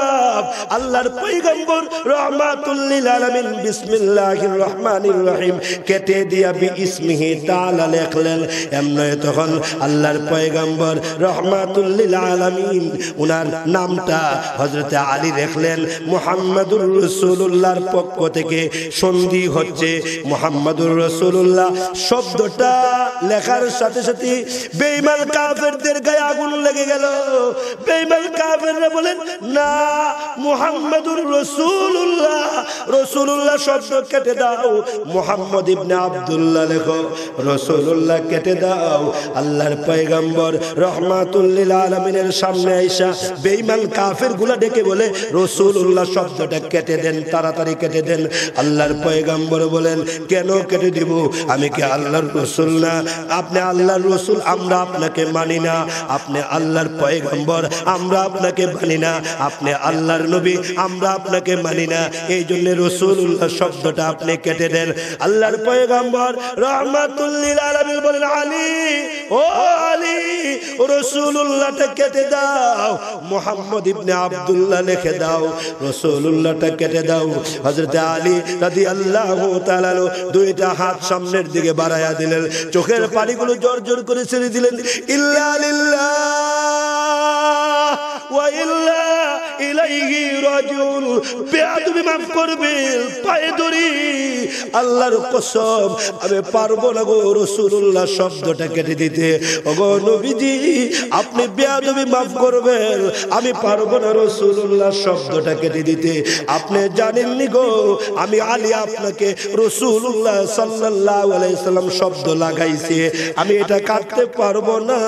Speaker 1: আল্লাহর পৈগম্বর রহমাতুল্লিল আলামিন বিসমিল্লাহির রহমানির রহিম কেটে দিয়া বি ইসমিহি তাআলা লেখলেন এমনই তখন আল্লাহর পৈগম্বর রহমাতুল্লিল আলামিন উনার নামটা হযরত আলী রেখলেন মুহাম্মাদুর রাসূলুল্লাহর পক্ষ থেকে সন্ধি হচ্ছে মুহাম্মাদুর রাসূলুল্লাহ শব্দটা লেখার সাথে সাথে বেঈমান কাফেরদের গায়ে আগুন লেগে গেল বেইমান কাফেররা বলেন না মুহাম্মাদুর রসুল্লাহ রসুল্লাহ শব্দ কেটে দাও মুহাম্মদ ইবনে আব্দুল্লাহ লেখো রসুল্লাহ কেটে দাও আল্লাহর পয়গাম্বর রহমাতুল্লিল আলমিনের সামনে আইসা বেইমান কাফেরগুলা ডেকে বলে রসুল্লাহ শব্দটা কেটে দেন তাড়াতাড়ি কেটে দেন আল্লাহর পয়গাম্বর বলেন কেন কেটে দিব আমি কি আল্লাহর রসুল না আপনি আল্লাহর রসুল আমরা আপনাকে মানি না আপনি আল্লাহ আল্লাহর পয়গম্বর আমরা আপনাকে মানি না আপনি আল্লাহর নবী আমরা আপনাকে মানি না এই জন্য রসুল্লাহ শব্দটা আপনি কেটে দেন আল্লাহর পয়গম্বর রহমাতুল্লিল বলেন ও কেটে দাও মোহাম্মদ আবদুল্লাহ দাও কেটে দাও আল্লাহ দুইটা হাত সামনের দিকে দিলেন চোখের পানিগুলো জোর জোর করে ছেড়ে দিলেন ইল্লা وإلا ইলাইহি রাজুল বেয়াদবি মাফ করবে পায়ে ধরি আল্লাহর কসম আমি পারবো না গো রাসূলুল্লাহ শব্দটা কেটে দিতে ও গো নবীজি আপনি বেয়াদবি মাফ করবেন আমি পারবো না রাসূলুল্লাহ শব্দটা কেটে দিতে আপনি জানেননি গো আমি আলী আপনাকে রাসূলুল্লাহ সাল্লাল্লাহু আলাইহি সাল্লাম শব্দ লাগাইছে আমি এটা কাটতে পারবো না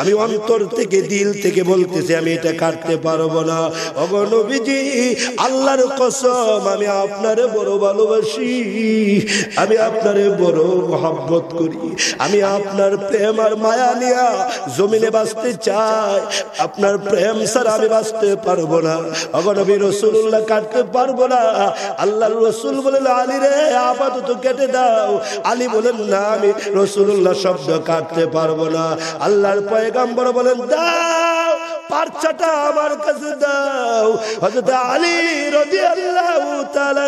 Speaker 1: আমি অন্তর থেকে দিল থেকে বলতেছি আমি এটা কাটতে পারবো না অগণবিজি আল্লাহর কসম আমি আপনার বড় ভালোবাসি আমি বড় মহাব্বত করি আমি আপনার প্রেম আর মায়া নিয়া জমিনে বাঁচতে চাই আপনার প্রেম স্যার আমি বাঁচতে পারবো না অগণবী রসুল্লাহ কাটতে পারবো না আল্লাহর রসুল বলেন আলী রে আপাতত কেটে দাও আলী বলেন না আমি রসুল্লাহ শব্দ কাটতে পারবো না আল্লাহর পয়গাম্বর বলেন দাও পার্চাটা আমার কাছে দাও হযরত আলী রাদিয়াল্লাহু তাআলা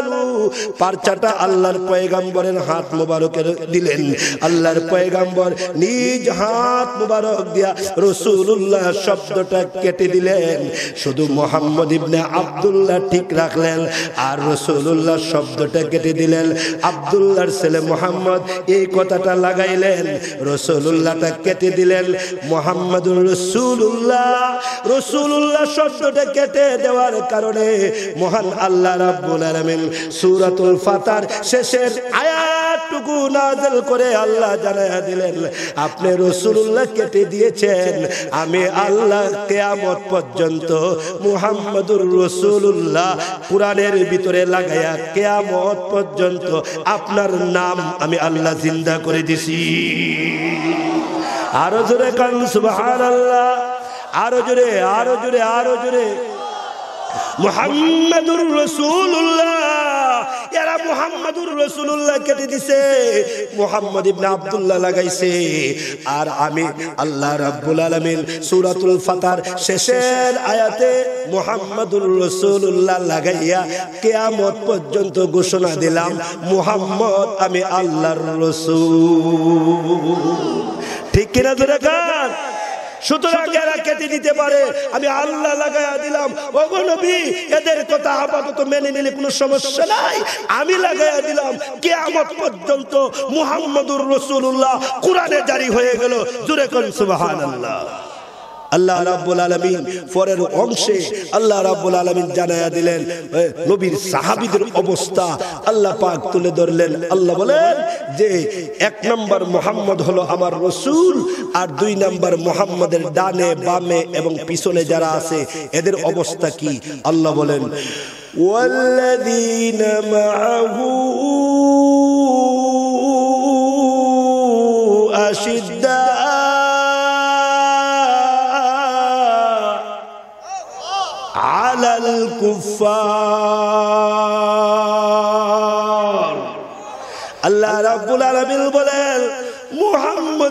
Speaker 1: পার্চাটা আল্লাহর পয়গাম্বরের হাত মোবারকের দিলেন আল্লাহর পয়গাম্বর নিজ হাত মোবারক দিয়া রাসূলুল্লাহ শব্দটা কেটে দিলেন শুধু মোহাম্মদ ইবনে আব্দুল্লাহ ঠিক রাখলেন আর রসুল্লাহ শব্দটা কেটে দিলেন আব্দুল্লাহর ছেলে মোহাম্মদ এই কথাটা লাগাইলেন রাসূলুল্লাহটা কেটে দিলেন মোহাম্মদুর রাসূলুল্লাহ রসুল্লাহ শব্দটা কেটে দেওয়ার কারণে মহান আল্লাহ রাব্বুল আলামিন সূরাতুল ফাতার শেষের আয়াতটুকু নাযিল করে আল্লাহ জানায়া দিলেন আপনি রসুল্লাহ কেটে দিয়েছেন আমি আল্লাহ কিয়ামত পর্যন্ত মুহাম্মাদুর রসুল্লাহ ভিতরে লাগায়া কিয়ামত পর্যন্ত আপনার নাম আমি আল্লাহ জিন্দা করে দিছি আরো জোরে কান সুবহানাল্লাহ আরো জোরে আরো জোরে আরো জোরে মোহাম্মদুর রসুল্লাহ এরা মোহাম্মদুর রসুল্লাহ কেটে দিছে মোহাম্মদ আব্দুল্লাহ লাগাইছে আর আমি আল্লাহ রাব্বুল আলামিন সূরাতুল ফাতার শেষের আয়াতে মোহাম্মদুর রসুল্লাহ লাগাইয়া কিয়ামত পর্যন্ত ঘোষণা দিলাম মোহাম্মদ আমি আল্লাহর রসুল ঠিক কিনা ধরে সুতরাং এরা কেটে নিতে পারে আমি আল্লাহ লাগায়া দিলাম ওগো নবী এদের কথা আপাতত মেনে নিলে কোনো সমস্যা নাই আমি লাগায়া দিলাম কে কিয়ামত পর্যন্ত মুহাম্মদুর রাসূলুল্লাহ কোরআনে জারি হয়ে গেল জুরে কোন সুবহানাল্লাহ আল্লাহ রাব্বুল আলামিন পরের অংশে আল্লাহ রাব্বুল আলামিন জানায়া দিলেন নবীর সাহাবীদের অবস্থা আল্লাহ পাক তুলে ধরলেন আল্লাহ বলেন যে এক নম্বর মোহাম্মদ হলো আমার রসুল আর দুই নম্বর মোহাম্মদের ডানে বামে এবং পিছনে যারা আছে এদের অবস্থা কি আল্লাহ বলেন والذين معه أشد কুফার আল্লাহ রাব্বুল আলামিন বলে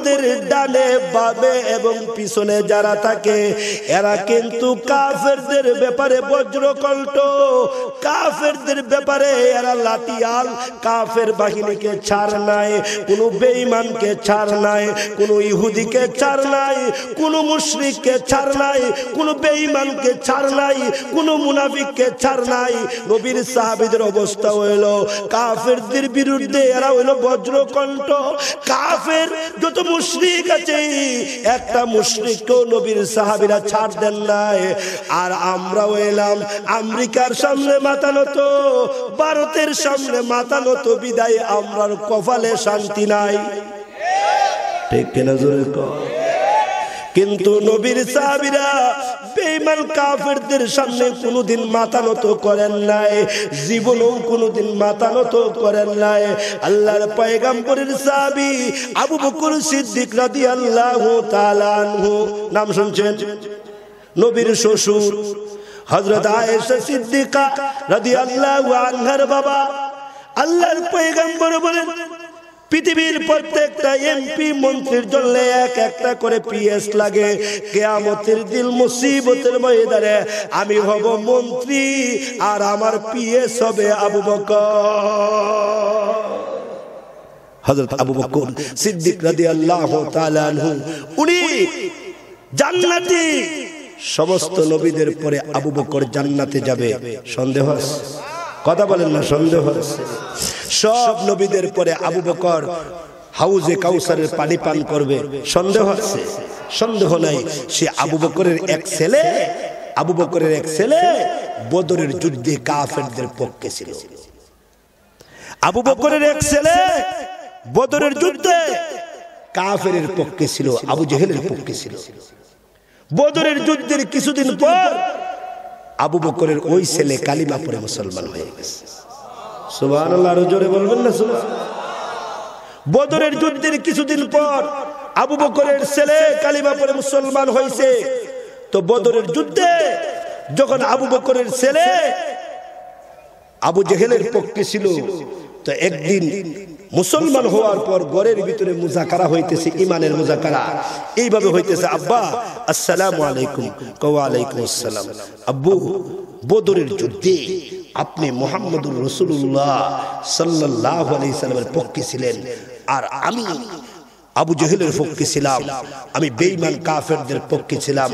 Speaker 1: তোমাদের ডানে বাবে এবং পিছনে যারা থাকে এরা কিন্তু কাফেরদের ব্যাপারে বজ্রকণ্ঠ কাফেরদের ব্যাপারে এরা লাতিয়াল কাফের বাহিনীকে ছাড় নাই কোনো বেইমানকে ছাড় নাই কোনো ইহুদিকে ছাড় নাই কোনো মুশ্রিককে ছাড় নাই কোনো বেইমানকে ছাড় নাই কোনো মুনাফিককে ছাড় নাই নবীর সাহাবিদের অবস্থা হইল কাফেরদের বিরুদ্ধে এরা হইল বজ্রকণ্ঠ কাফের যত মুশরিক আছে একটা মুশরিককেও নবীর সাহাবিরা ছাড় দেন নাই আর আমরাও এলাম আমেরিকার সামনে মাথা নত ভারতের সামনে মাথা নত বিদায় আমরার কপালে শান্তি নাই ঠিক কেনা জোরে কর কিন্তু নবীর সাহাবীরা বেঈমান কাফেরদের সামনে কোনোদিন মাথা নত করেন নাই জীবনও কোনোদিন মাথা নত করেন নাই আল্লাহর পয়গম্বরের সাহাবী আবু বকর সিদ্দিক রাদিয়াল্লাহু তাআলা আনহু নাম শুনছেন নবীর শ্বশুর হযরত আয়েশা সিদ্দিকা রাদিয়াল্লাহু আনহার বাবা আল্লাহর পয়গম্বর বলেন পৃথিবীর প্রত্যেকটা এমপি মন্ত্রীর জন্য এক একটা করে পিএস লাগে কেয়ামতের দিল মুসিবতের ময়দানে আমি হব মন্ত্রী আর আমার পিএস হবে আবু বক হজরত আবু বকর সিদ্দিক রাদি আল্লাহ উনি জান্নাতি সমস্ত নবীদের পরে আবু বকর জান্নাতে যাবে সন্দেহ কথা বলেন না সন্দেহ আছে সব নবীদের পরে আবু বকর হাউজে কাউসারের পানি পান করবে সন্দেহ আছে সন্দেহ নাই সে আবু বকরের এক ছেলে আবু বকরের এক ছেলে বদরের যুদ্ধে কাফেরদের পক্ষে ছিল আবু বকরের এক ছেলে বদরের যুদ্ধে কাফের পক্ষে ছিল আবু জেহেলের পক্ষে ছিল বদরের যুদ্ধের কিছুদিন পর আবু বকরের ওই ছেলে কালিমা পরে মুসলমান হয়ে গেছে জোরে বদরের যুদ্ধের কিছুদিন পর আবু বকরের ছেলে কালিমা পরে মুসলমান হয়েছে তো বদরের যুদ্ধে যখন আবু বকরের ছেলে আবু জেহেলের পক্ষে ছিল তো একদিন মুসলমান হওয়ার পর গড়ের ভিতরে করা হইতেছে ইমানের মুজাকারা এইভাবে হইতেছে আব্বা আসসালাম আলাইকুম কালাইকুম আসসালাম আব্বু বদরের যুদ্ধে আপনি মোহাম্মদুর রসুল্লাহ সাল্লাহ আলাইসাল্লামের পক্ষে ছিলেন আর আমি আবু জহিলের পক্ষে ছিলাম আমি বেইমান কাফেরদের পক্ষে ছিলাম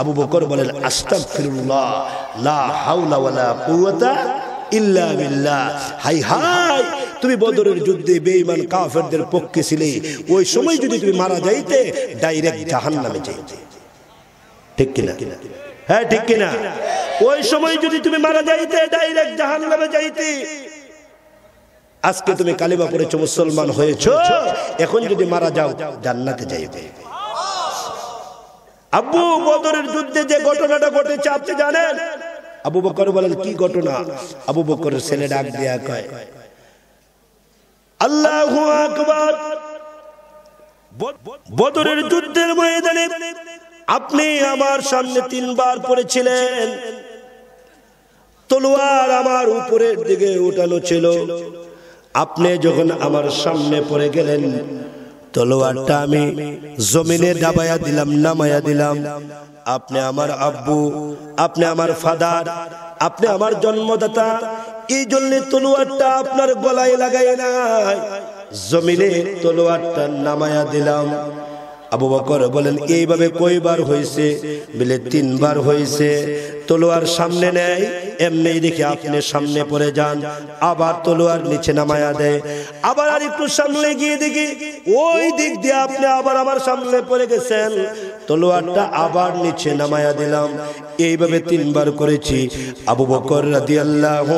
Speaker 1: আবু বকর বলেন আস্তাফিরুল্লাহ লা হাওলা ওয়ালা কুওয়াতা ইল্লা বিল্লাহ হাই হাই তুমি বদরের যুদ্ধে বেঈমান কাফেরদের পক্ষে ছিলে ওই সময় যদি তুমি মারা যাইতে ডাইরেক্ট জাহান্নামে যাইতে ঠিক কিনা হ্যাঁ ঠিক কিনা ওই সময় যদি তুমি মারা যাইতে ডাইরেক্ট জাহান্নামে যাইতে আজকে তুমি কালিমা পড়েছ মুসলমান হয়েছ এখন যদি মারা যাও জান্নাতে যাইবে আব্বু বদরের যুদ্ধে যে ঘটনাটা ঘটেছে আপনি জানেন আবু বকর বলেন কি ঘটনা আবু বকরের ছেলে ডাক দেয়া কয় আল্লাহ আকবর বদরের যুদ্ধের ময়দানে আপনি আমার সামনে তিনবার পড়েছিলেন তলোয়ার আমার উপরের দিকে উঠানো ছিল আপনি যখন আমার সামনে পড়ে গেলেন তলোয়ারটা আমি জমিনে দাবায়া দিলাম নামায়া দিলাম আপনি আমার আব্বু আপনি আমার ফাদার আপনি আমার জন্মদাতা এই জন্য তলোয়ারটা আপনার গলায় লাগাই নাই জমিনে তলোয়ারটা নামায়া দিলাম আবু বকর বলেন এইভাবে কয়বার হয়েছে বলে তিনবার হয়েছে তলোয়ার সামনে নেয় এমনি দেখে আপনি সামনে পড়ে যান আবার তলোয়ার নিচে নামায়া দেয় আবার আর একটু সামনে গিয়ে দেখি ওই দিক দিয়ে আপনি আবার আমার সামনে পড়ে গেছেন তলোয়ারটা আবার নিচে নামায়া দিলাম এইভাবে তিনবার করেছি আবু বকর রাদি আল্লাহ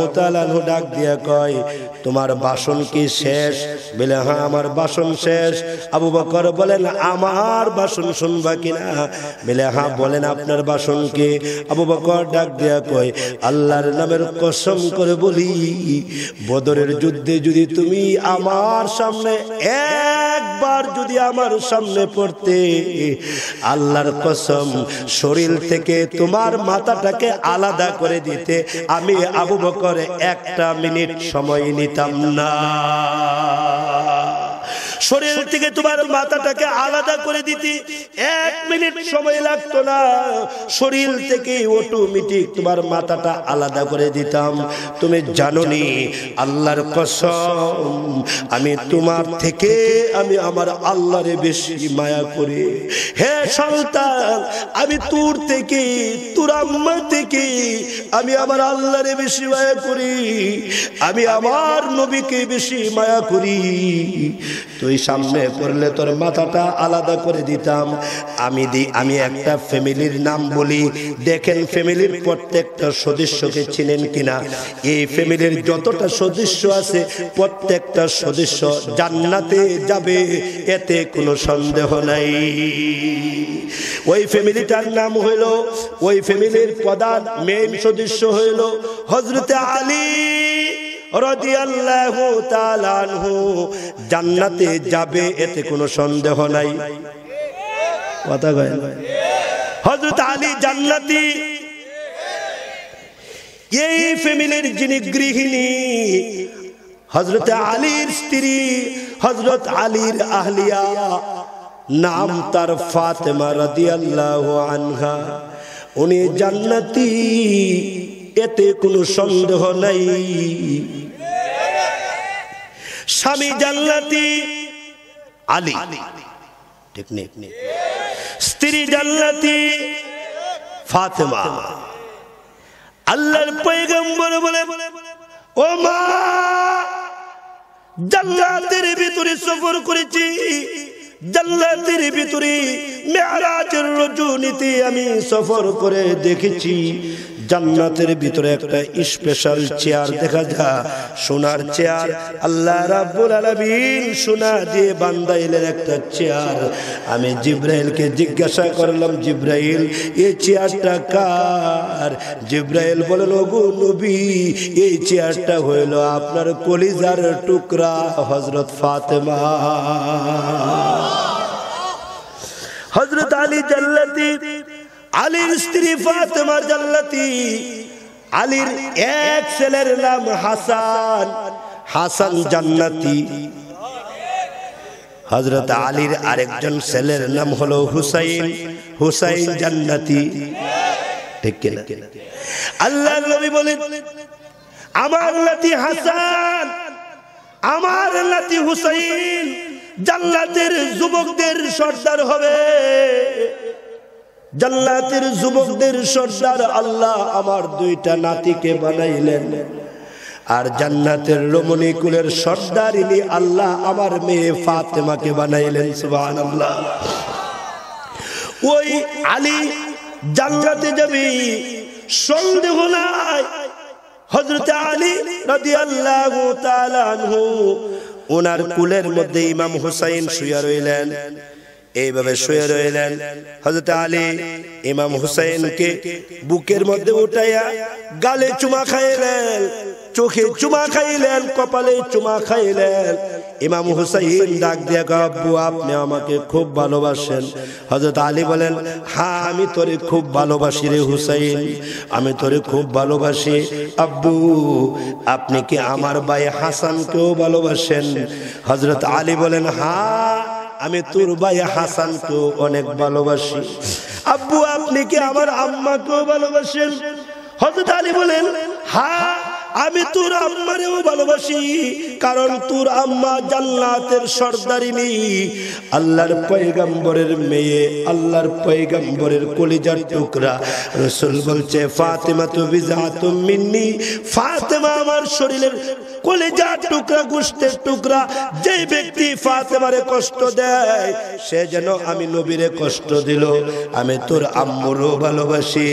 Speaker 1: ডাক দিয়া কয় তোমার বাসন কি শেষ বলে হ্যাঁ আমার বাসন শেষ আবু বকর বলেন আমার বাসন শুনবা কিনা বলে হ্যাঁ বলেন আপনার বাসন কি আবু বকর ডাক দিয়া কয় আল্লাহ আল্লাহর নামের কসম করে বলি বদরের যুদ্ধে যদি তুমি আমার সামনে একবার যদি আমার সামনে পড়তে আল্লাহর কসম শরীর থেকে তোমার মাথাটাকে আলাদা করে দিতে আমি আবু বকর একটা মিনিট সময় নিতাম না শরীর থেকে তোমার মাথাটাকে আলাদা করে দিতে এক মিনিট সময় লাগতো না শরীর থেকে অটোমেটিক তোমার মাথাটা আলাদা করে দিতাম তুমি নি আল্লাহর কসম আমি তোমার থেকে আমি আমার আল্লাহরে বেশি মায়া করি হে সন্তান আমি তোর থেকে তোর আম্মা থেকে আমি আমার আল্লাহরে বেশি মায়া করি আমি আমার নবীকে বেশি মায়া করি তুই সামনে করলে তোর মাথাটা আলাদা করে দিতাম আমি দি আমি একটা ফ্যামিলির নাম বলি দেখেন ফ্যামিলির প্রত্যেকটা সদস্যকে চিনেন কিনা এই ফ্যামিলির যতটা সদস্য আছে প্রত্যেকটা সদস্য জান্নাতে যাবে এতে কোনো সন্দেহ নাই ওই ফ্যামিলিটার নাম হইল ওই ফ্যামিলির প্রধান মেইন সদস্য হইল হজরতে আলী রদিয়াল্লাহু জান্নাতে যাবে এতে কোনো সন্দেহ নাই কথা কয় হযরত আলী জান্নাতি এই ফ্যামিলির যিনি গৃহিণী হজরত আলীর স্ত্রী হজরত আলীর আহলিয়া নাম তার ফাতেমা রাদিয়াল্লাহু আনহা উনি জান্নাতি এতে কোনো সন্দেহ নাই স্বামী জাল্লাতি আলী ঠিক নেই স্ত্রী জাল্লাতি ফাতেমা আল্লাহর পয়গম্বর বলে ও মা জাল্লাতের ভিতরে সফর করেছি জাল্লাতের ভিতরে মেয়ারাজের রজনীতি আমি সফর করে দেখেছি জান্নাতের ভিতরে একটা স্পেশাল চেয়ার দেখা যা সোনার চেয়ার আল্লাহ রাব্বুল আলামিন সোনা দিয়ে বান্দাইলের একটা চেয়ার আমি জিব্রাইলকে জিজ্ঞাসা করলাম জিব্রাইল এই চেয়ারটা কার জিব্রাইল বলেন গো নবী এই চেয়ারটা হইল আপনার কলিজার টুকরা হজরত ফাতেমা হজরত আলী জাল্লাতি আলীর স্ত্রী ফাতেমা জাল্লাতি আলীর এক ছেলের নাম হাসান হাসান জান্নাতি হজরত আলীর আরেকজন ছেলের নাম হলো হুসাইন হুসাইন জান্নাতি ঠিক কিনা আল্লাহ নবী বলেন আমার নাতি হাসান আমার নাতি হুসাইন জান্নাতের যুবকদের সর্দার হবে জান্নাতের যুবকদের সর্দার আল্লাহ আমার দুইটা নাতিকে বানাইলেন আর জান্নাতের রমণী কুলের ইনি আল্লাহ আমার মেয়ে ফাতেমাকে বানাইলেন আল্লাহ ওই আলী জান্নাতে যাবি সন্দেহ নাই হজরত আলী রাজি আল্লাহ ওনার কুলের মধ্যে ইমাম হুসাইন শুয়ে রইলেন এইভাবে শুয়ে রইলেন হজরত আলী ইমাম হুসাইনকে বুকের মধ্যে উঠাইয়া গালে চুমা খাইলেন চোখে চুমা খাইলেন কপালে চুমা খাইলেন ইমাম হুসাইন ডাক দিয়া আব্বু আপনি আমাকে খুব ভালোবাসেন হজরত আলী বলেন হ্যাঁ আমি তোরে খুব ভালোবাসি রে হুসাইন আমি তোরে খুব ভালোবাসি আব্বু আপনি কি আমার ভাই হাসানকেও ভালোবাসেন হজরত আলী বলেন হ্যাঁ আমি তোর ভাই হাসানকেও অনেক ভালোবাসি আব্বু আপনি কি আমার আম্মাকেও ভালোবাসেন হজরত আলী বলেন হা আমি তোর আম্মারেও ভালোবাসি কারণ তোর আম্মা জান্নাতের সর্দারিনী আল্লাহর পয়গম্বরের মেয়ে আল্লাহর পয়গম্বরের কলিজার টুকরা রসুল বলছে ফাতেমা তো বিজাতুম মিন্নি ফাতেমা আমার শরীরের কলিজার টুকরা গুস্তের টুকরা যে ব্যক্তি ফাতেমারে কষ্ট দেয় সে যেন আমি নবীরে কষ্ট দিল আমি তোর আম্মুরও ভালোবাসি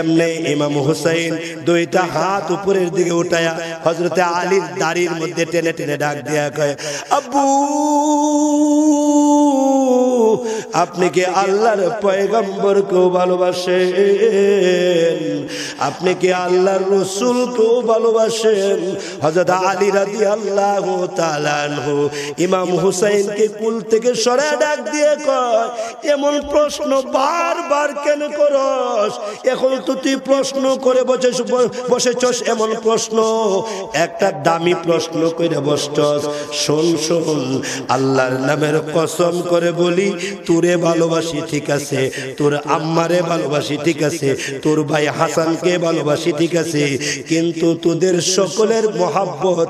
Speaker 1: এমনি ইমাম হুসাইন দুইটা হাত উপরের দিকে উঠায়া হজরতে আলীর দাড়ির মধ্যে টেনে টেনে ডাক দেয়া কয় আব্বু আপনি কি আল্লাহর পয়গম্বরকেও ভালোবাসেন আপনি কি আল্লাহর কেউ ভালোবাসেন হজরত আলী আলী রাজি আল্লাহ তালানহু ইমাম হুসাইনকে কুল থেকে সরে ডাক দিয়ে কয় এমন প্রশ্ন বারবার কেন করস এখন তো তুই প্রশ্ন করে বসে বসেছস এমন প্রশ্ন একটা দামি প্রশ্ন করে বসছস শোন শোন আল্লাহর নামের কসম করে বলি তোরে ভালোবাসি ঠিক আছে তোর আম্মারে ভালোবাসি ঠিক আছে তোর ভাই হাসানকে ভালোবাসি ঠিক আছে কিন্তু তোদের সকলের মহাব্বত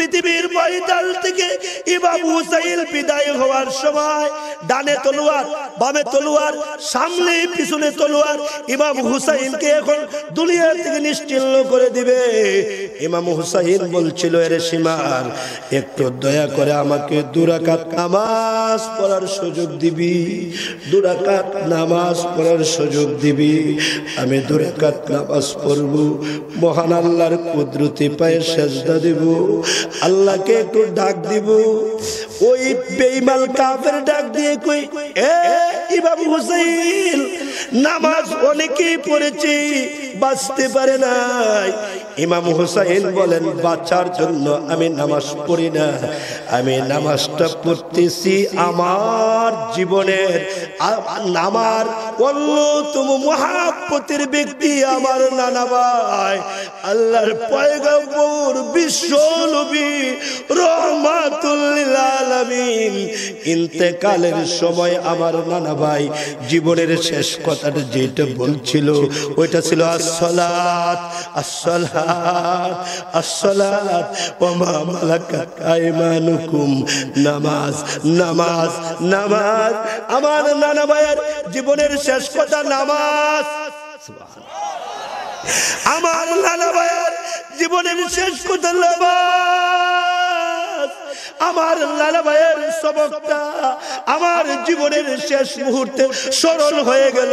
Speaker 1: পৃথিবীর ময়দান থেকে ইমাম হুসাইন বিদায় হওয়ার সময় ডানে তলোয়ার বামে তলোয়ার সামনে পিছনে তলোয়ার ইমাম হুসাইনকে এখন দুনিয়া থেকে নিশ্চিহ্ন করে দিবে ইমাম হুসাইন বলছিল এর সীমার একটু দয়া করে আমাকে দুরাকাত নামাজ পড়ার সুযোগ দিবি দুরাকাত নামাজ পড়ার সুযোগ দিবি আমি দুরাকাত নামাজ পড়ব মহান আল্লাহর কুদরতি পায়ে সেজদা দেব আল্লাহকে একটু ডাক দিব ওই বেইমাল কাফের ডাক দিয়ে কই এ ইমাম হুসাইন নামাজ অনেকেই পড়েছি বাঁচতে পারে নাই ইমাম হুসাইন বলেন বাঁচার জন্য আমি নামাজ পড়ি না আমি নামাজটা পড়তেছি আমার জীবনের আমার অন্যতম মহাপতির ব্যক্তি আমার নানা ভাই আল্লাহর পয়গম্বর বিশ্ব নবী ইন্তেকালের সময় আমার নানা ভাই জীবনের শেষ কথাটা যেটা বলছিল ওইটা ছিল আসসালাত আসসালাত আসসালাত ওমা মালাকাত নামাজ নামাজ নামাজ আমার নানা ভাইয়ের জীবনের শেষ কথা নামাজ আমার লালা ভাইয়ের জীবনের শেষ কথা আমার লালা ভাইয়ের সবকটা আমার জীবনের শেষ মুহূর্তে সরল হয়ে গেল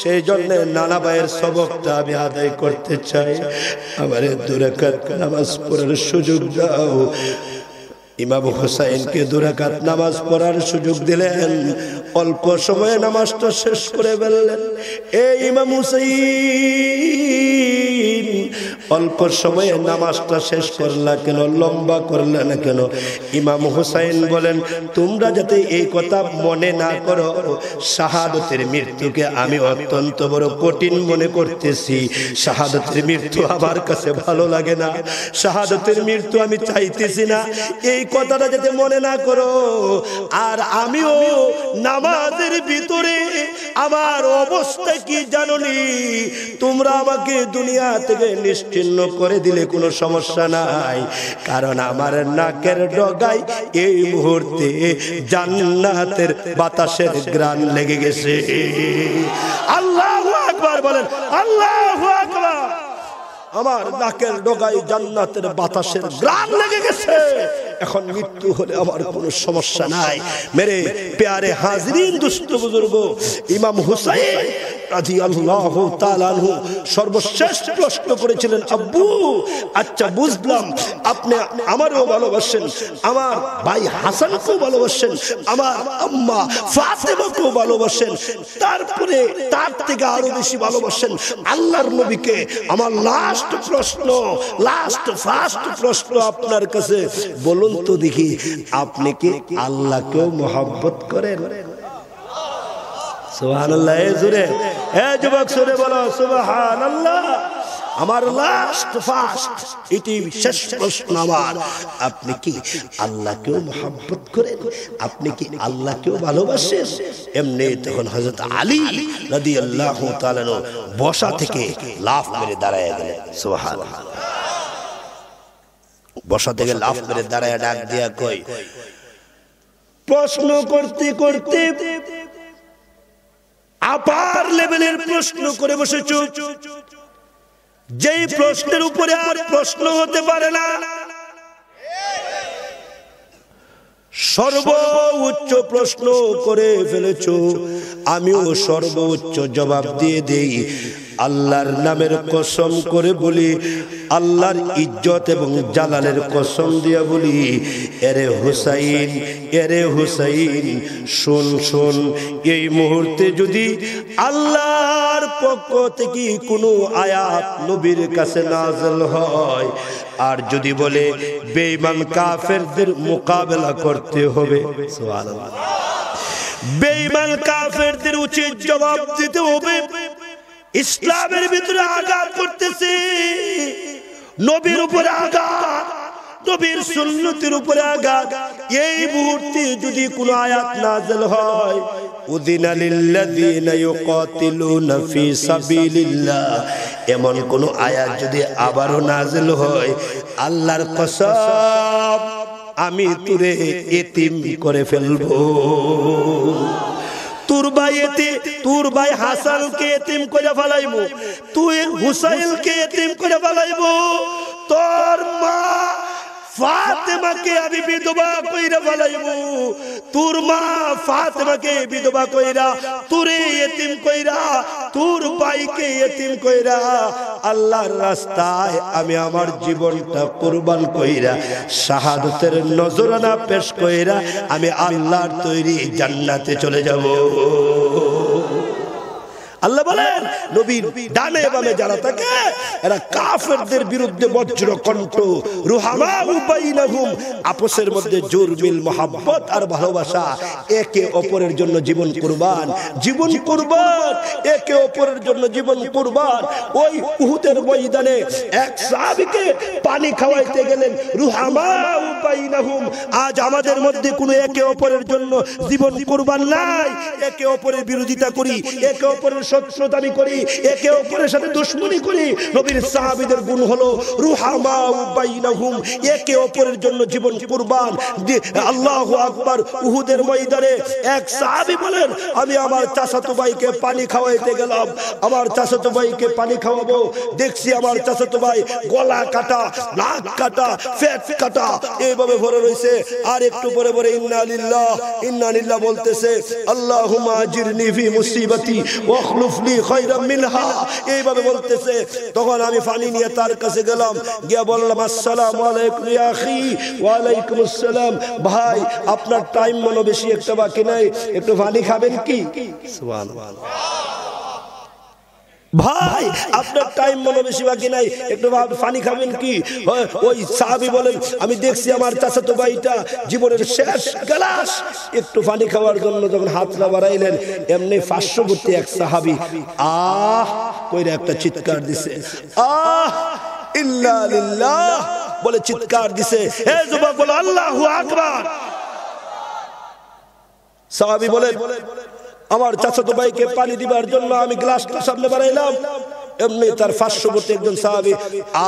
Speaker 1: সেই জন্য নানা ভাইয়ের সবকটা আমি আদায় করতে চাই আমার দুরাকার নামাজ পড়ার সুযোগ দাও ইমাম হুসাইনকে দুরাকাত নামাজ পড়ার সুযোগ দিলেন অল্প সময়ে নামাজটা শেষ করে ফেললেন এই ইমাম হুসাইন অল্প সময়ে নামাজটা শেষ করলা কেন লম্বা করলে না কেন ইমাম হুসাইন বলেন তোমরা যাতে এই কথা মনে না করো শাহাদতের মৃত্যুকে আমি অত্যন্ত বড় কঠিন মনে করতেছি শাহাদতের মৃত্যু আমার কাছে ভালো লাগে না শাহাদতের মৃত্যু আমি চাইতেছি না এই কথাটা যাতে মনে না করো আর আমিও নামাজের ভিতরে আমার অবস্থা কি জাননি তোমরা আমাকে দুনিয়া থেকে নিশ্চিন্ন করে দিলে কোনো সমস্যা নাই কারণ আমার নাকের ডগাই এই মুহূর্তে জান্নাতের বাতাসের গ্রাম লেগে গেছে আল্লাহ আকবার বলেন আল্লাহ আমার নাকের ডগাই জান্নাতের বাতাসের গ্রাম লেগে গেছে এখন মৃত্যু হলে আমার কোনো সমস্যা নাই মেরে পেয়ারে হাজরিন দুষ্ট বুজুর্গ ইমাম হুসাইন আচ্ছা তারপরে তার থেকে আরো বেশি ভালোবাসেন আল্লাহর নবীকে আমার লাস্ট প্রশ্ন লাস্ট ফার্স্ট প্রশ্ন আপনার কাছে বলুন বলুন তো দেখি আপনি কি আল্লাহকেও মোহাব্বত করেন আল্লাহ জুড়ে হ্যাঁ যুবক সুরে বলো আল্লাহ আমার লাস্ট ফার্স্ট আপনি কি আল্লাহকেও মোহাম্মত করেন আপনি কি আল্লাহকেও ভালোবাসেন এমনি তখন হজরত আলী নদী আল্লাহ বসা থেকে লাভ করে দাঁড়ায় গেলেন সোহান বসা থেকে লাফ করে দাঁড়ায় ডাক দিয়া কই প্রশ্ন করতে করতে আপার লেভেলের প্রশ্ন করে বসেছ যেই প্রশ্নের উপরে আর প্রশ্ন হতে পারে না সর্ব উচ্চ প্রশ্ন করে ফেলেছ আমিও সর্বোচ্চ জবাব দিয়ে দেই আল্লাহর নামের কসম করে বলি আল্লাহর ইজ্জত এবং জালালের কসম দিয়ে বলি এরে হুসাইন এরে হুসাইন শোন শোন এই মুহূর্তে যদি আল্লাহর পক্ষ থেকে কোনো আয়াত নবীর কাছে নাজল হয় আর যদি বলে বেঈমান কাফেরদের মোকাবেলা করতে হবে সুবহানাল্লাহ বেঈমান কাফেরদের উচিত জবাব দিতে হবে ইসলামের ভিতরে আঘাত করতেছে নবীর উপরে আঘাত নবীর সুন্নতির উপরে আঘাত এই মুহূর্তে যদি কোন আয়াত নাজল হয় এমন কোন আয়াত যদি আবারও নাজল হয় আল্লাহর কসম আমি তুরে এতিম করে ফেলবো তুরবা এতি তোর ভাই হাসানকে এতিম করে ফেলাইব তুই হুসাইলকে এতিম করে ফেলাইব তোর মা ফাতেমাকে আমি বিধবা কইরা ফলাইব তোর মা ফাতেমাকে বিধবা কইরা তোরে এতিম কইরা তোর ভাইকে এতিম কইরা আল্লাহর রাস্তায় আমি আমার জীবনটা কুরবান কইরা শাহাদতের নজরানা পেশ কইরা আমি আল্লাহর তৈরি জান্নাতে চলে যাব আল্লাহ বলেন নবীর ডানে বামে যারা থাকে এরা কাফেরদের বিরুদ্ধে বজ্র কণ্ঠ রুহামা উবাইনাহুম আপোষের মধ্যে জোর মিল মহাব্বত আর ভালোবাসা একে অপরের জন্য জীবন কুরবান জীবন কুরবান একে অপরের জন্য জীবন কুরবান ওই উহুদের ময়দানে এক সাহাবীকে পানি খাওয়াইতে গেলেন রুহামা উবাইনাহুম আজ আমাদের মধ্যে কোনো একে অপরের জন্য জীবন কুরবান নাই একে অপরের বিরোধিতা করি একে অপরের শত্রুতা আমি করি একে অপরের সাথে দুশ্মনী করি নবীর সাহাবিদের গুণ হলো রুহামা উবাইনাহুম একে অপরের জন্য জীবন কুরবান আল্লাহু আকবার উহুদের ময়দানে এক সাহাবি বলেন আমি আমার চাচাতো ভাইকে পানি খাওয়াইতে গেলাম আমার চাচাতো ভাইকে পানি খাওয়াবো দেখছি আমার চাচাতো ভাই গলা কাটা নাক কাটা ফ্যাট কাটা এইভাবে ভরে রয়েছে আর একটু পরে পরে ইন্না আলিল্লাহ ইন্না আলিল্লাহ বলতেছে আল্লাহুমা আজিরনি ফি মুসিবাতি ওয়া নুফলি খৈরাম মিনহা এইভাবে বলতেছে তখন আমি পানি নিয়ে তার কাছে গেলাম গিয়া বললাম আসসালামু আলাইকুম ইয়া আখি ওয়া আলাইকুম আসসালাম ভাই আপনার টাইম মনে বেশি একটা বাকি নাই একটু পানি খাবেন কি সুবহানাল্লাহ ভাই আপনার টাইম মনে বেশি বাকি নাই একটু ভাব পানি খাবেন কি হ্যাঁ, ওই সাহাবি বলেন আমি দেখছি আমার তো ভাইটা জীবনের শেষ গ্লাস একটু পানি খাওয়ার জন্য যখন না বাড়াইলেন এমনি পার্শ্ববর্তী এক সাহাবি আহ কইরা একটা চিৎকার দিছে আহ লিল্লাহ বলে চিৎকার দিছে হে যুবক বলো আল্লাহু আকবার সাহাবি বলেন আমার চাচাতো ভাইকে পানি দিবার জন্য আমি গ্লাসটা সামনে বাড়াইলাম এমনি তার পার্শ্ববর্তী একজন সাহাবি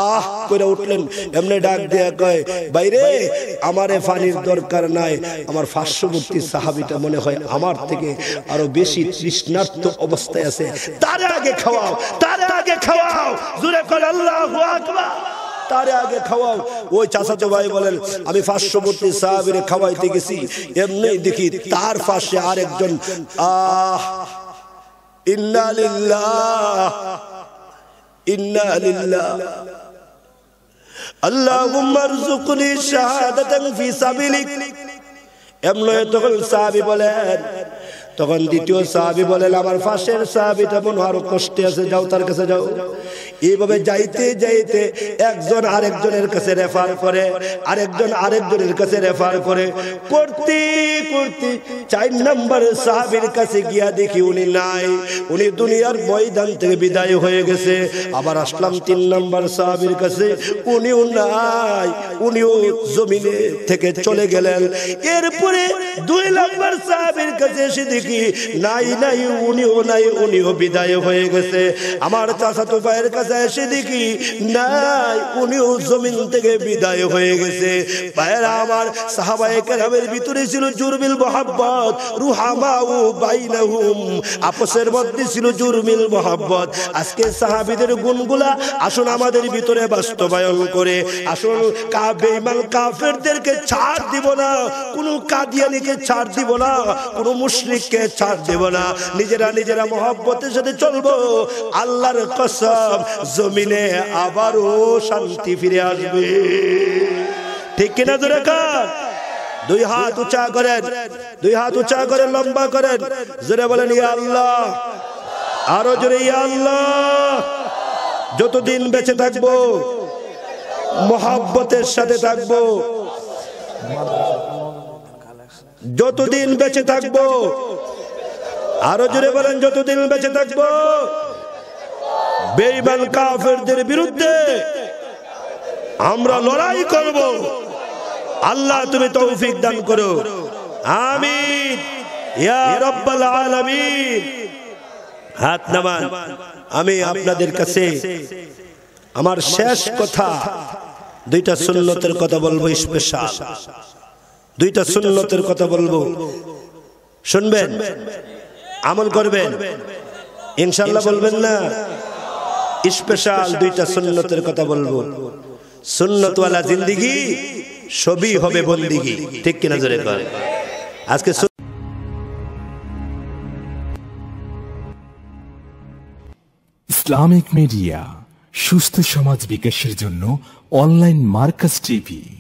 Speaker 1: আহ করে উঠলেন এমনি ডাক দেয়া কয় বাইরে আমারে পানির দরকার নাই আমার পার্শ্ববর্তী সাহাবিটা মনে হয় আমার থেকে আরো বেশি তৃষ্ণার্থ অবস্থায় আছে তার আগে খাওয়াও তার আগে খাওয়াও জুড়ে করে আল্লাহ আকবার তারে আগে খাওয়াও ওই চাচাতো ভাই বলেন আমি পার্শ্ববর্তী সাহাবির খাওয়াইতে গেছি এমনি দেখি তার পাশে আরেকজন আহ ইন্নালিল্লাহ ইন্নালিল্লাহ আল্লাহুম্মা রযুকনি শাহাদাতান ফি সাবিলিক এমন তখন সাহাবী বলেন তখন দ্বিতীয় সাহাবি বলেন আমার ফাঁসের সাহাবি তখন আরো কষ্টে আছে যাও তার কাছে যাও এইভাবে যাইতে যাইতে একজন আরেকজনের কাছে রেফার করে আরেকজন আরেকজনের কাছে রেফার করে করতে করতে চার নম্বর সাহাবির কাছে গিয়া দেখি উনি নাই উনি দুনিয়ার ময়দান থেকে বিদায় হয়ে গেছে আবার আসলাম তিন নম্বর সাহাবির কাছে উনিও নাই উনিও জমিনে থেকে চলে গেলেন এরপরে দুই নম্বর সাহাবির কাছে এসে দেখি নাই নাই উনিও নাই উনিও বিদায় হয়ে গেছে আমার চাষা তো ভাইয়ের কাছে যায় সে দেখি নাই উনিও জমিন থেকে বিদায় হয়ে গেছে পায়রা আমার কেরামের ভিতরে ছিল জুরমিল রুহামাউ বাইনাহুম আপসের মধ্যে ছিল জুরমিল মোহাব্বত আজকে সাহাবিদের গুণগুলা আসুন আমাদের ভিতরে বাস্তবায়ন করে আসুন কা কাফেরদেরকে ছাড় দিব না কোনো কাদিয়ানিকে ছাড় দিব না কোনো মুশরিককে ছাড় দেব না নিজেরা নিজেরা মহাব্বতের সাথে চলবো আল্লাহর কসম জমিনে আবারও শান্তি ফিরে আসবে ঠিক কিনা দূরে কাজ দুই হাত উঁচা করেন দুই হাত উঁচা করে লম্বা করেন জোরে বলেন ইয়া আল্লাহ আরো জোরে ইয়া আল্লাহ যতদিন বেঁচে থাকবো মহাব্বতের সাথে থাকবো যতদিন বেঁচে থাকবো আরো জোরে বলেন যতদিন বেঁচে থাকবো বেইমান কাফেরদের বিরুদ্ধে আমরা লড়াই করব আল্লাহ তুমি তৌফিক দান করো আমিন ইয়া রাব্বাল আলামিন হাত নামান আমি আপনাদের কাছে আমার শেষ কথা দুইটা সুন্নতের কথা বলবো স্পেশাল দুইটা সুন্নতের কথা বলবো শুনবেন আমল করবেন ইনশাল্লাহ বলবেন না স্পেশাল দুইটা সুন্নতের কথা বলবো সুন্নতওয়ালা জিন্দিগি সবই হবে বন্দিগি ঠিক কিনা জোরে করে আজকে ইসলামিক মিডিয়া সুস্থ সমাজ বিকাশের জন্য অনলাইন মার্কাস টিভি